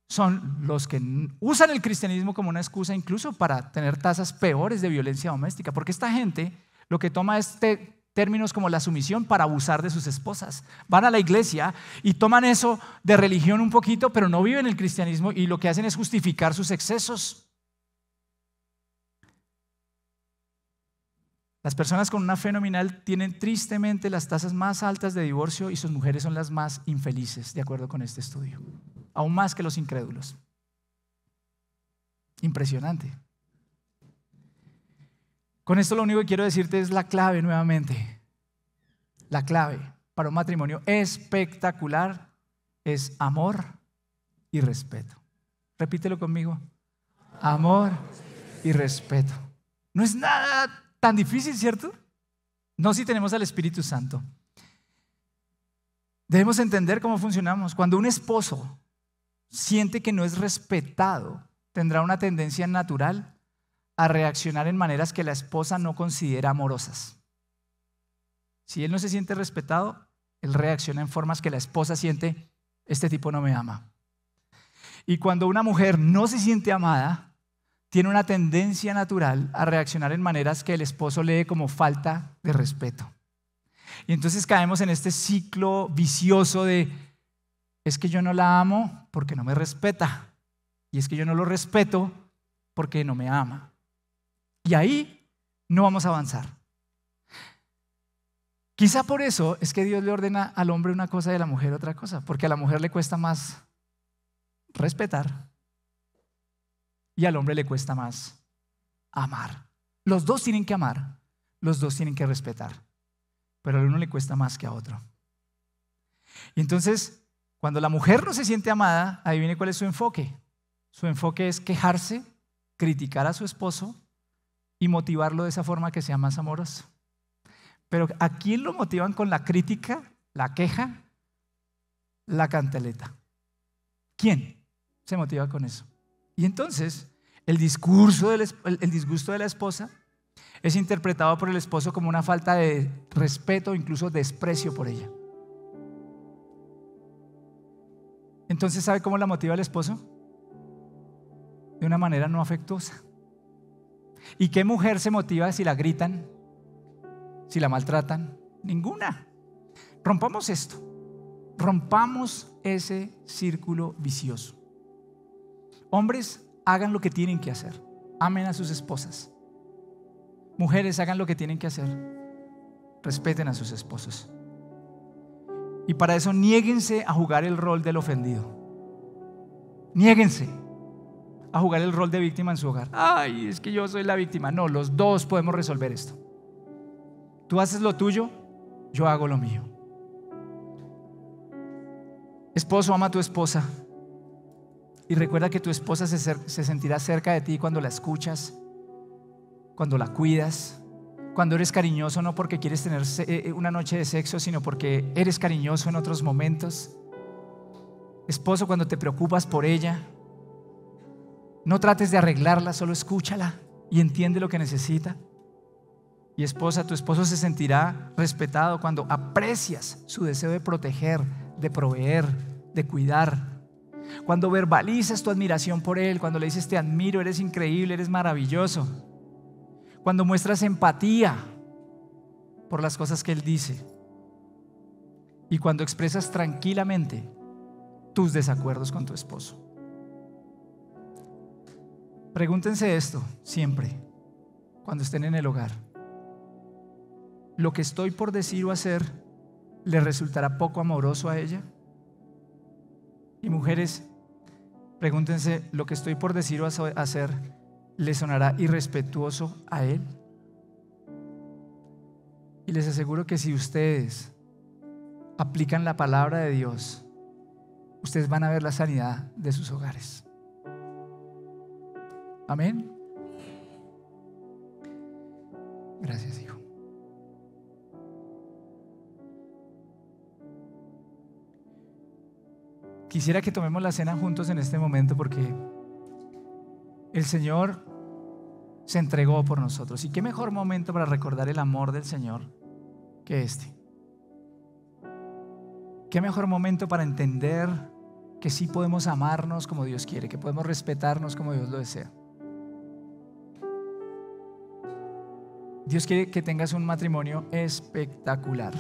son los que usan el cristianismo como una excusa incluso para tener tasas peores de violencia doméstica, porque esta gente lo que toma es este términos como la sumisión para abusar de sus esposas. Van a la iglesia y toman eso de religión un poquito, pero no viven el cristianismo y lo que hacen es justificar sus excesos. Las personas con una fe nominal tienen tristemente las tasas más altas de divorcio y sus mujeres son las más infelices, de acuerdo con este estudio aún más que los incrédulos. Impresionante. Con esto lo único que quiero decirte es la clave nuevamente. La clave para un matrimonio espectacular es amor y respeto. Repítelo conmigo. Amor y respeto. No es nada tan difícil, ¿cierto? No si tenemos al Espíritu Santo. Debemos entender cómo funcionamos. Cuando un esposo siente que no es respetado, tendrá una tendencia natural a reaccionar en maneras que la esposa no considera amorosas. Si él no se siente respetado, él reacciona en formas que la esposa siente, este tipo no me ama. Y cuando una mujer no se siente amada, tiene una tendencia natural a reaccionar en maneras que el esposo lee como falta de respeto. Y entonces caemos en este ciclo vicioso de es que yo no la amo porque no me respeta. Y es que yo no lo respeto porque no me ama. Y ahí no vamos a avanzar. Quizá por eso es que Dios le ordena al hombre una cosa y a la mujer otra cosa, porque a la mujer le cuesta más respetar y al hombre le cuesta más amar. Los dos tienen que amar, los dos tienen que respetar, pero a uno le cuesta más que a otro. Y entonces cuando la mujer no se siente amada, adivine cuál es su enfoque. Su enfoque es quejarse, criticar a su esposo y motivarlo de esa forma que sea más amoroso. Pero ¿a quién lo motivan con la crítica, la queja, la canteleta? ¿Quién se motiva con eso? Y entonces, el, discurso el disgusto de la esposa es interpretado por el esposo como una falta de respeto, incluso desprecio por ella. Entonces, ¿sabe cómo la motiva el esposo? De una manera no afectuosa. ¿Y qué mujer se motiva si la gritan? Si la maltratan? Ninguna. Rompamos esto. Rompamos ese círculo vicioso. Hombres, hagan lo que tienen que hacer. Amen a sus esposas. Mujeres, hagan lo que tienen que hacer. Respeten a sus esposos. Y para eso niéguense a jugar el rol del ofendido. Niéguense a jugar el rol de víctima en su hogar. Ay, es que yo soy la víctima. No, los dos podemos resolver esto. Tú haces lo tuyo, yo hago lo mío. Esposo, ama a tu esposa. Y recuerda que tu esposa se, se sentirá cerca de ti cuando la escuchas, cuando la cuidas, cuando eres cariñoso no porque quieres tener eh, eh, una noche de sexo, sino porque eres cariñoso en otros momentos. Esposo, cuando te preocupas por ella, no trates de arreglarla, solo escúchala y entiende lo que necesita. Y esposa, tu esposo se sentirá respetado cuando aprecias su deseo de proteger, de proveer, de cuidar. Cuando verbalizas tu admiración por él, cuando le dices te admiro, eres increíble, eres maravilloso cuando muestras empatía por las cosas que Él dice y cuando expresas tranquilamente tus desacuerdos con tu esposo. Pregúntense esto siempre, cuando estén en el hogar. ¿Lo que estoy por decir o hacer le resultará poco amoroso a ella? Y mujeres, pregúntense, ¿lo que estoy por decir o hacer le sonará irrespetuoso a Él. Y les aseguro que si ustedes aplican la palabra de Dios, ustedes van a ver la sanidad de sus hogares. Amén. Gracias, hijo. Quisiera que tomemos la cena juntos en este momento porque el Señor se entregó por nosotros. ¿Y qué mejor momento para recordar el amor del Señor que este? ¿Qué mejor momento para entender que sí podemos amarnos como Dios quiere, que podemos respetarnos como Dios lo desea? Dios quiere que tengas un matrimonio espectacular.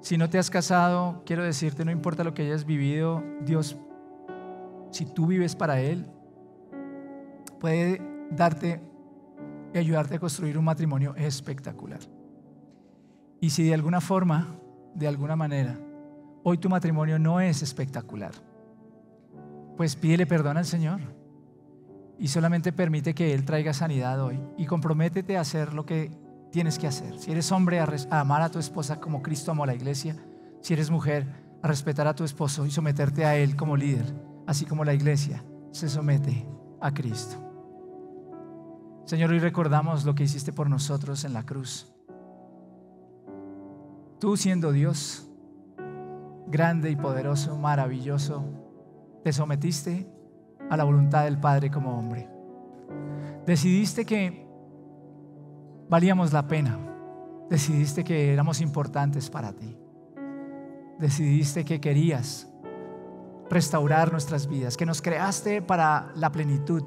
Si no te has casado, quiero decirte, no importa lo que hayas vivido, Dios, si tú vives para Él, puede darte y ayudarte a construir un matrimonio espectacular. Y si de alguna forma, de alguna manera, hoy tu matrimonio no es espectacular, pues pídele perdón al Señor y solamente permite que Él traiga sanidad hoy y comprométete a hacer lo que tienes que hacer. Si eres hombre, a, amar a tu esposa como Cristo amó a la iglesia. Si eres mujer, a respetar a tu esposo y someterte a Él como líder, así como la iglesia se somete a Cristo. Señor, hoy recordamos lo que hiciste por nosotros en la cruz. Tú siendo Dios, grande y poderoso, maravilloso, te sometiste a la voluntad del Padre como hombre. Decidiste que valíamos la pena. Decidiste que éramos importantes para ti. Decidiste que querías restaurar nuestras vidas, que nos creaste para la plenitud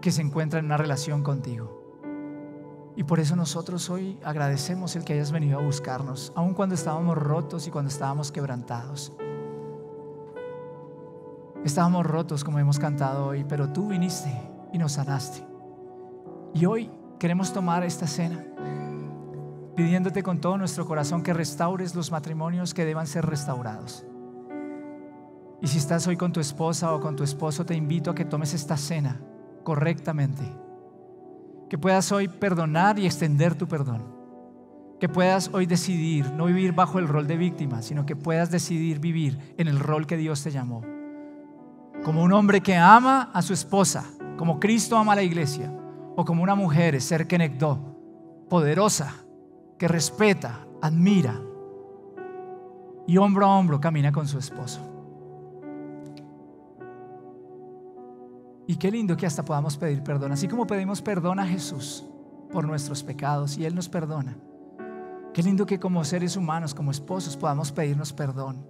que se encuentra en una relación contigo. Y por eso nosotros hoy agradecemos el que hayas venido a buscarnos, aun cuando estábamos rotos y cuando estábamos quebrantados. Estábamos rotos como hemos cantado hoy, pero tú viniste y nos sanaste. Y hoy queremos tomar esta cena pidiéndote con todo nuestro corazón que restaures los matrimonios que deban ser restaurados. Y si estás hoy con tu esposa o con tu esposo, te invito a que tomes esta cena correctamente. Que puedas hoy perdonar y extender tu perdón. Que puedas hoy decidir no vivir bajo el rol de víctima, sino que puedas decidir vivir en el rol que Dios te llamó. Como un hombre que ama a su esposa, como Cristo ama a la iglesia, o como una mujer, ser que poderosa, que respeta, admira y hombro a hombro camina con su esposo. Y qué lindo que hasta podamos pedir perdón, así como pedimos perdón a Jesús por nuestros pecados y Él nos perdona. Qué lindo que como seres humanos, como esposos, podamos pedirnos perdón.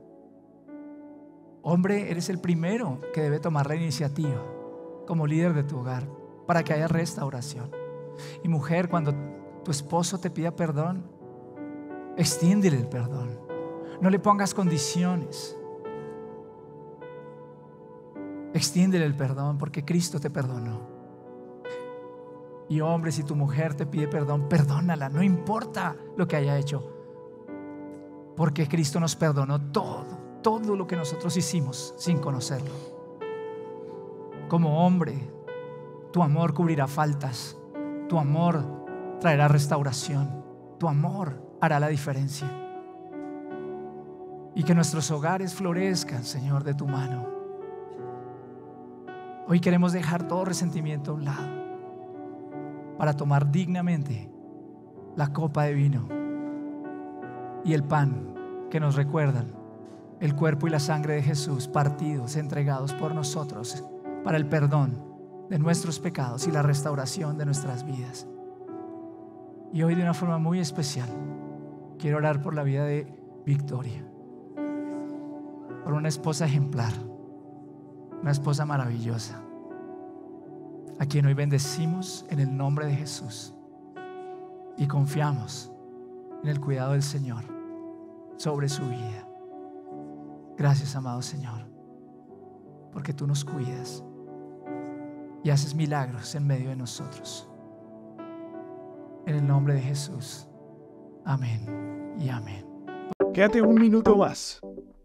Hombre, eres el primero que debe tomar la iniciativa como líder de tu hogar para que haya restauración. Y mujer, cuando tu esposo te pida perdón, extiéndele el perdón. No le pongas condiciones. Extiéndele el perdón porque Cristo te perdonó. Y hombre, si tu mujer te pide perdón, perdónala, no importa lo que haya hecho. Porque Cristo nos perdonó todo, todo lo que nosotros hicimos sin conocerlo. Como hombre, tu amor cubrirá faltas, tu amor traerá restauración, tu amor hará la diferencia. Y que nuestros hogares florezcan, Señor, de tu mano. Hoy queremos dejar todo resentimiento a un lado para tomar dignamente la copa de vino y el pan que nos recuerdan el cuerpo y la sangre de Jesús partidos, entregados por nosotros para el perdón de nuestros pecados y la restauración de nuestras vidas. Y hoy de una forma muy especial quiero orar por la vida de Victoria, por una esposa ejemplar una esposa maravillosa, a quien hoy bendecimos en el nombre de Jesús y confiamos en el cuidado del Señor sobre su vida. Gracias, amado Señor, porque tú nos cuidas y haces milagros en medio de nosotros. En el nombre de Jesús. Amén y amén. Quédate un minuto más.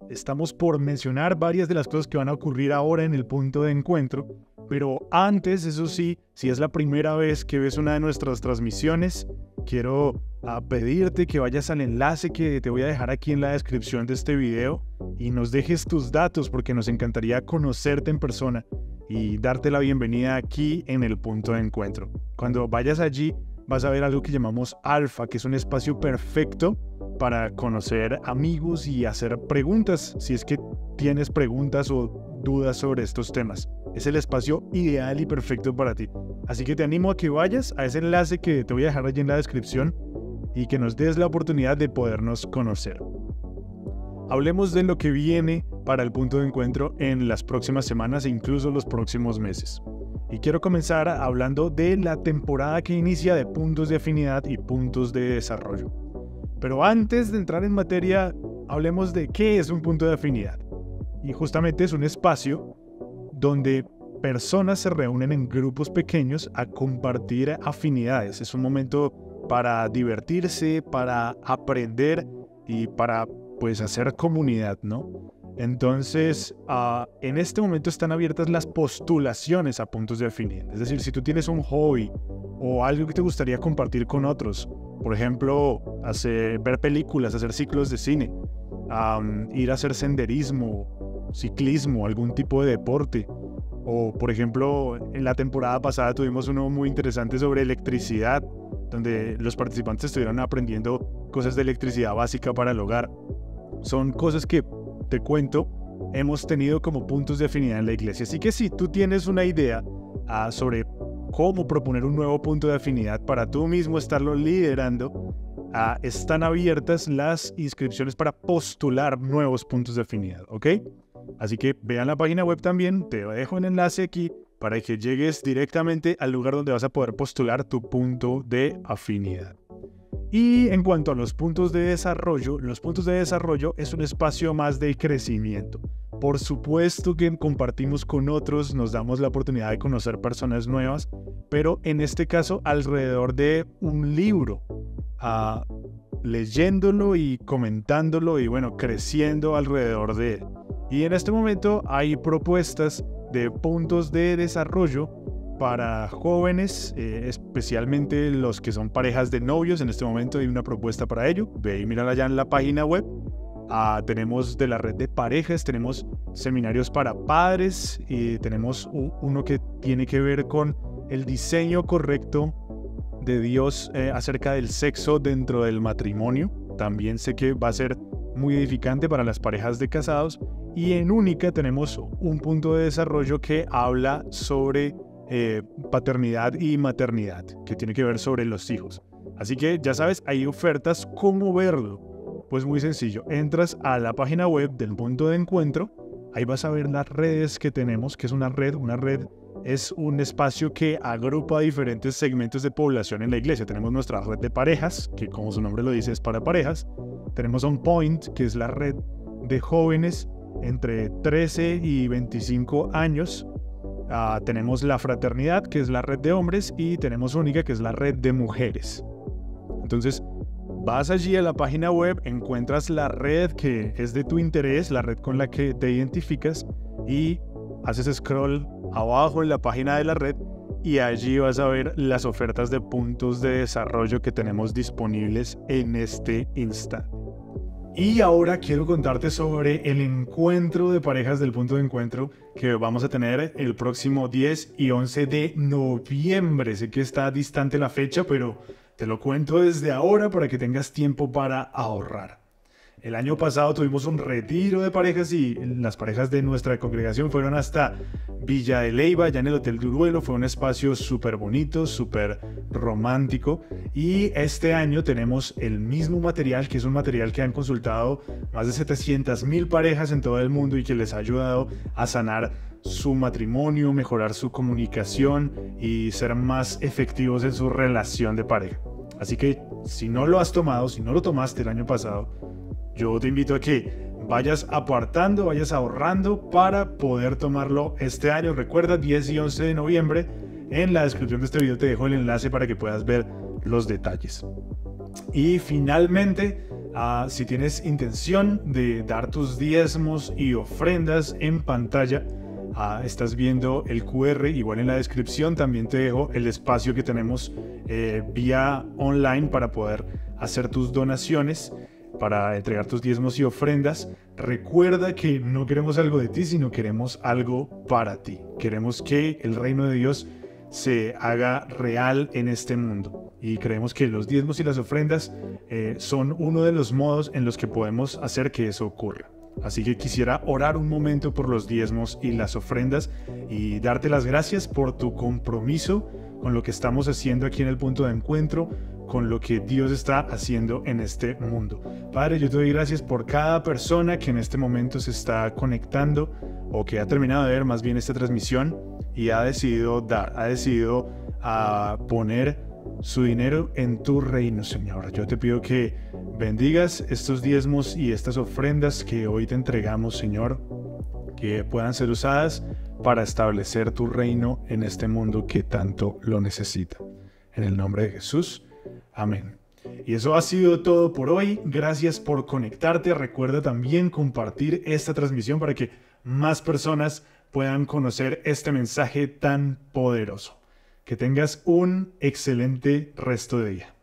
Estamos por mencionar varias de las cosas que van a ocurrir ahora en el punto de encuentro, pero antes, eso sí, si es la primera vez que ves una de nuestras transmisiones, quiero ah, pedirte que vayas al enlace que te voy a dejar aquí en la descripción de este video y nos dejes tus datos porque nos encantaría conocerte en persona y darte la bienvenida aquí en el punto de encuentro. Cuando vayas allí, vas a ver algo que llamamos alfa, que es un espacio perfecto para conocer amigos y hacer preguntas, si es que tienes preguntas o dudas sobre estos temas. Es el espacio ideal y perfecto para ti. Así que te animo a que vayas a ese enlace que te voy a dejar allí en la descripción y que nos des la oportunidad de podernos conocer. Hablemos de lo que viene para el punto de encuentro en las próximas semanas e incluso los próximos meses. Y quiero comenzar hablando de la temporada que inicia de puntos de afinidad y puntos de desarrollo. Pero antes de entrar en materia, hablemos de qué es un punto de afinidad. Y justamente es un espacio donde personas se reúnen en grupos pequeños a compartir afinidades. Es un momento para divertirse, para aprender y para pues hacer comunidad, ¿no? Entonces, ah, en este momento están abiertas las postulaciones a puntos de afinidad. Es decir, si tú tienes un hobby o algo que te gustaría compartir con otros, por ejemplo, hacer, ver películas, hacer ciclos de cine, ir a hacer senderismo, ciclismo, algún tipo de deporte. O, por ejemplo, en la temporada pasada tuvimos uno muy interesante sobre electricidad, donde los participantes estuvieron aprendiendo cosas de electricidad básica para el hogar. Son cosas que te cuento, hemos tenido como puntos de afinidad en la iglesia. Así que si tú tienes una idea ah, sobre cómo proponer un nuevo punto de afinidad para tú mismo estarlo liderando, ah, están abiertas las inscripciones para postular nuevos puntos de afinidad, ¿ok? Así que vean la página web también, te dejo un enlace aquí para que llegues directamente al lugar donde vas a poder postular tu punto de afinidad. Y en cuanto a los puntos de desarrollo, los puntos de desarrollo es un espacio más de crecimiento. Por supuesto que compartimos con otros, nos damos la oportunidad de conocer personas nuevas, pero en este caso alrededor de un libro, ah, leyéndolo y comentándolo y bueno, creciendo alrededor de él. Y en este momento hay propuestas de puntos de desarrollo para jóvenes, eh, especialmente los que son parejas de novios. En este momento hay una propuesta para ello. Ve y mírala ya en la página web. Ah, tenemos de la red de parejas, tenemos seminarios para padres y tenemos uno que tiene que ver con el diseño correcto de Dios eh, acerca del sexo dentro del matrimonio. También sé que va a ser muy edificante para las parejas de casados. Y en Única tenemos un punto de desarrollo que habla sobre eh, paternidad y maternidad, que tiene que ver sobre los hijos. Así que ya sabes, hay ofertas, como verlo? Pues muy sencillo, entras a la página web del punto de encuentro, ahí vas a ver las redes que tenemos, que es una red, una red es un espacio que agrupa diferentes segmentos de población en la iglesia. Tenemos nuestra red de parejas, que como su nombre lo dice es para parejas. Tenemos un Point, que es la red de jóvenes entre 13 y 25 años. Ah, tenemos la fraternidad, que es la red de hombres, y tenemos única, que es la red de mujeres. Entonces, vas allí a la página web, encuentras la red que es de tu interés, la red con la que te identificas, y haces scroll abajo en la página de la red y allí vas a ver las ofertas de puntos de desarrollo que tenemos disponibles en este instante. Y ahora quiero contarte sobre el encuentro de parejas del punto de encuentro que vamos a tener el próximo 10 y 11 de noviembre. Sé que está distante la fecha, pero te lo cuento desde ahora para que tengas tiempo para ahorrar. El año pasado tuvimos un retiro de parejas y las parejas de nuestra congregación fueron hasta Villa de Leyva, ya en el Hotel de Fue un espacio súper bonito, súper romántico. Y este año tenemos el mismo material, que es un material que han consultado más de 700 mil parejas en todo el mundo y que les ha ayudado a sanar su matrimonio, mejorar su comunicación y ser más efectivos en su relación de pareja. Así que si no lo has tomado, si no lo tomaste el año pasado, yo te invito a que vayas apartando, vayas ahorrando para poder tomarlo este año. Recuerda, 10 y 11 de noviembre. En la descripción de este video te dejo el enlace para que puedas ver los detalles. Y finalmente, ah, si tienes intención de dar tus diezmos y ofrendas en pantalla, ah, estás viendo el QR, igual en la descripción también te dejo el espacio que tenemos eh, vía online para poder hacer tus donaciones para entregar tus diezmos y ofrendas, recuerda que no queremos algo de ti, sino queremos algo para ti. Queremos que el reino de Dios se haga real en este mundo. Y creemos que los diezmos y las ofrendas eh, son uno de los modos en los que podemos hacer que eso ocurra. Así que quisiera orar un momento por los diezmos y las ofrendas y darte las gracias por tu compromiso con lo que estamos haciendo aquí en el punto de encuentro, con lo que Dios está haciendo en este mundo. Padre, yo te doy gracias por cada persona que en este momento se está conectando o que ha terminado de ver más bien esta transmisión y ha decidido dar, ha decidido a ah, poner su dinero en tu reino, Señor. Yo te pido que bendigas estos diezmos y estas ofrendas que hoy te entregamos, Señor, que puedan ser usadas para establecer tu reino en este mundo que tanto lo necesita. En el nombre de Jesús. Amén. Y eso ha sido todo por hoy. Gracias por conectarte. Recuerda también compartir esta transmisión para que más personas puedan conocer este mensaje tan poderoso. Que tengas un excelente resto de día.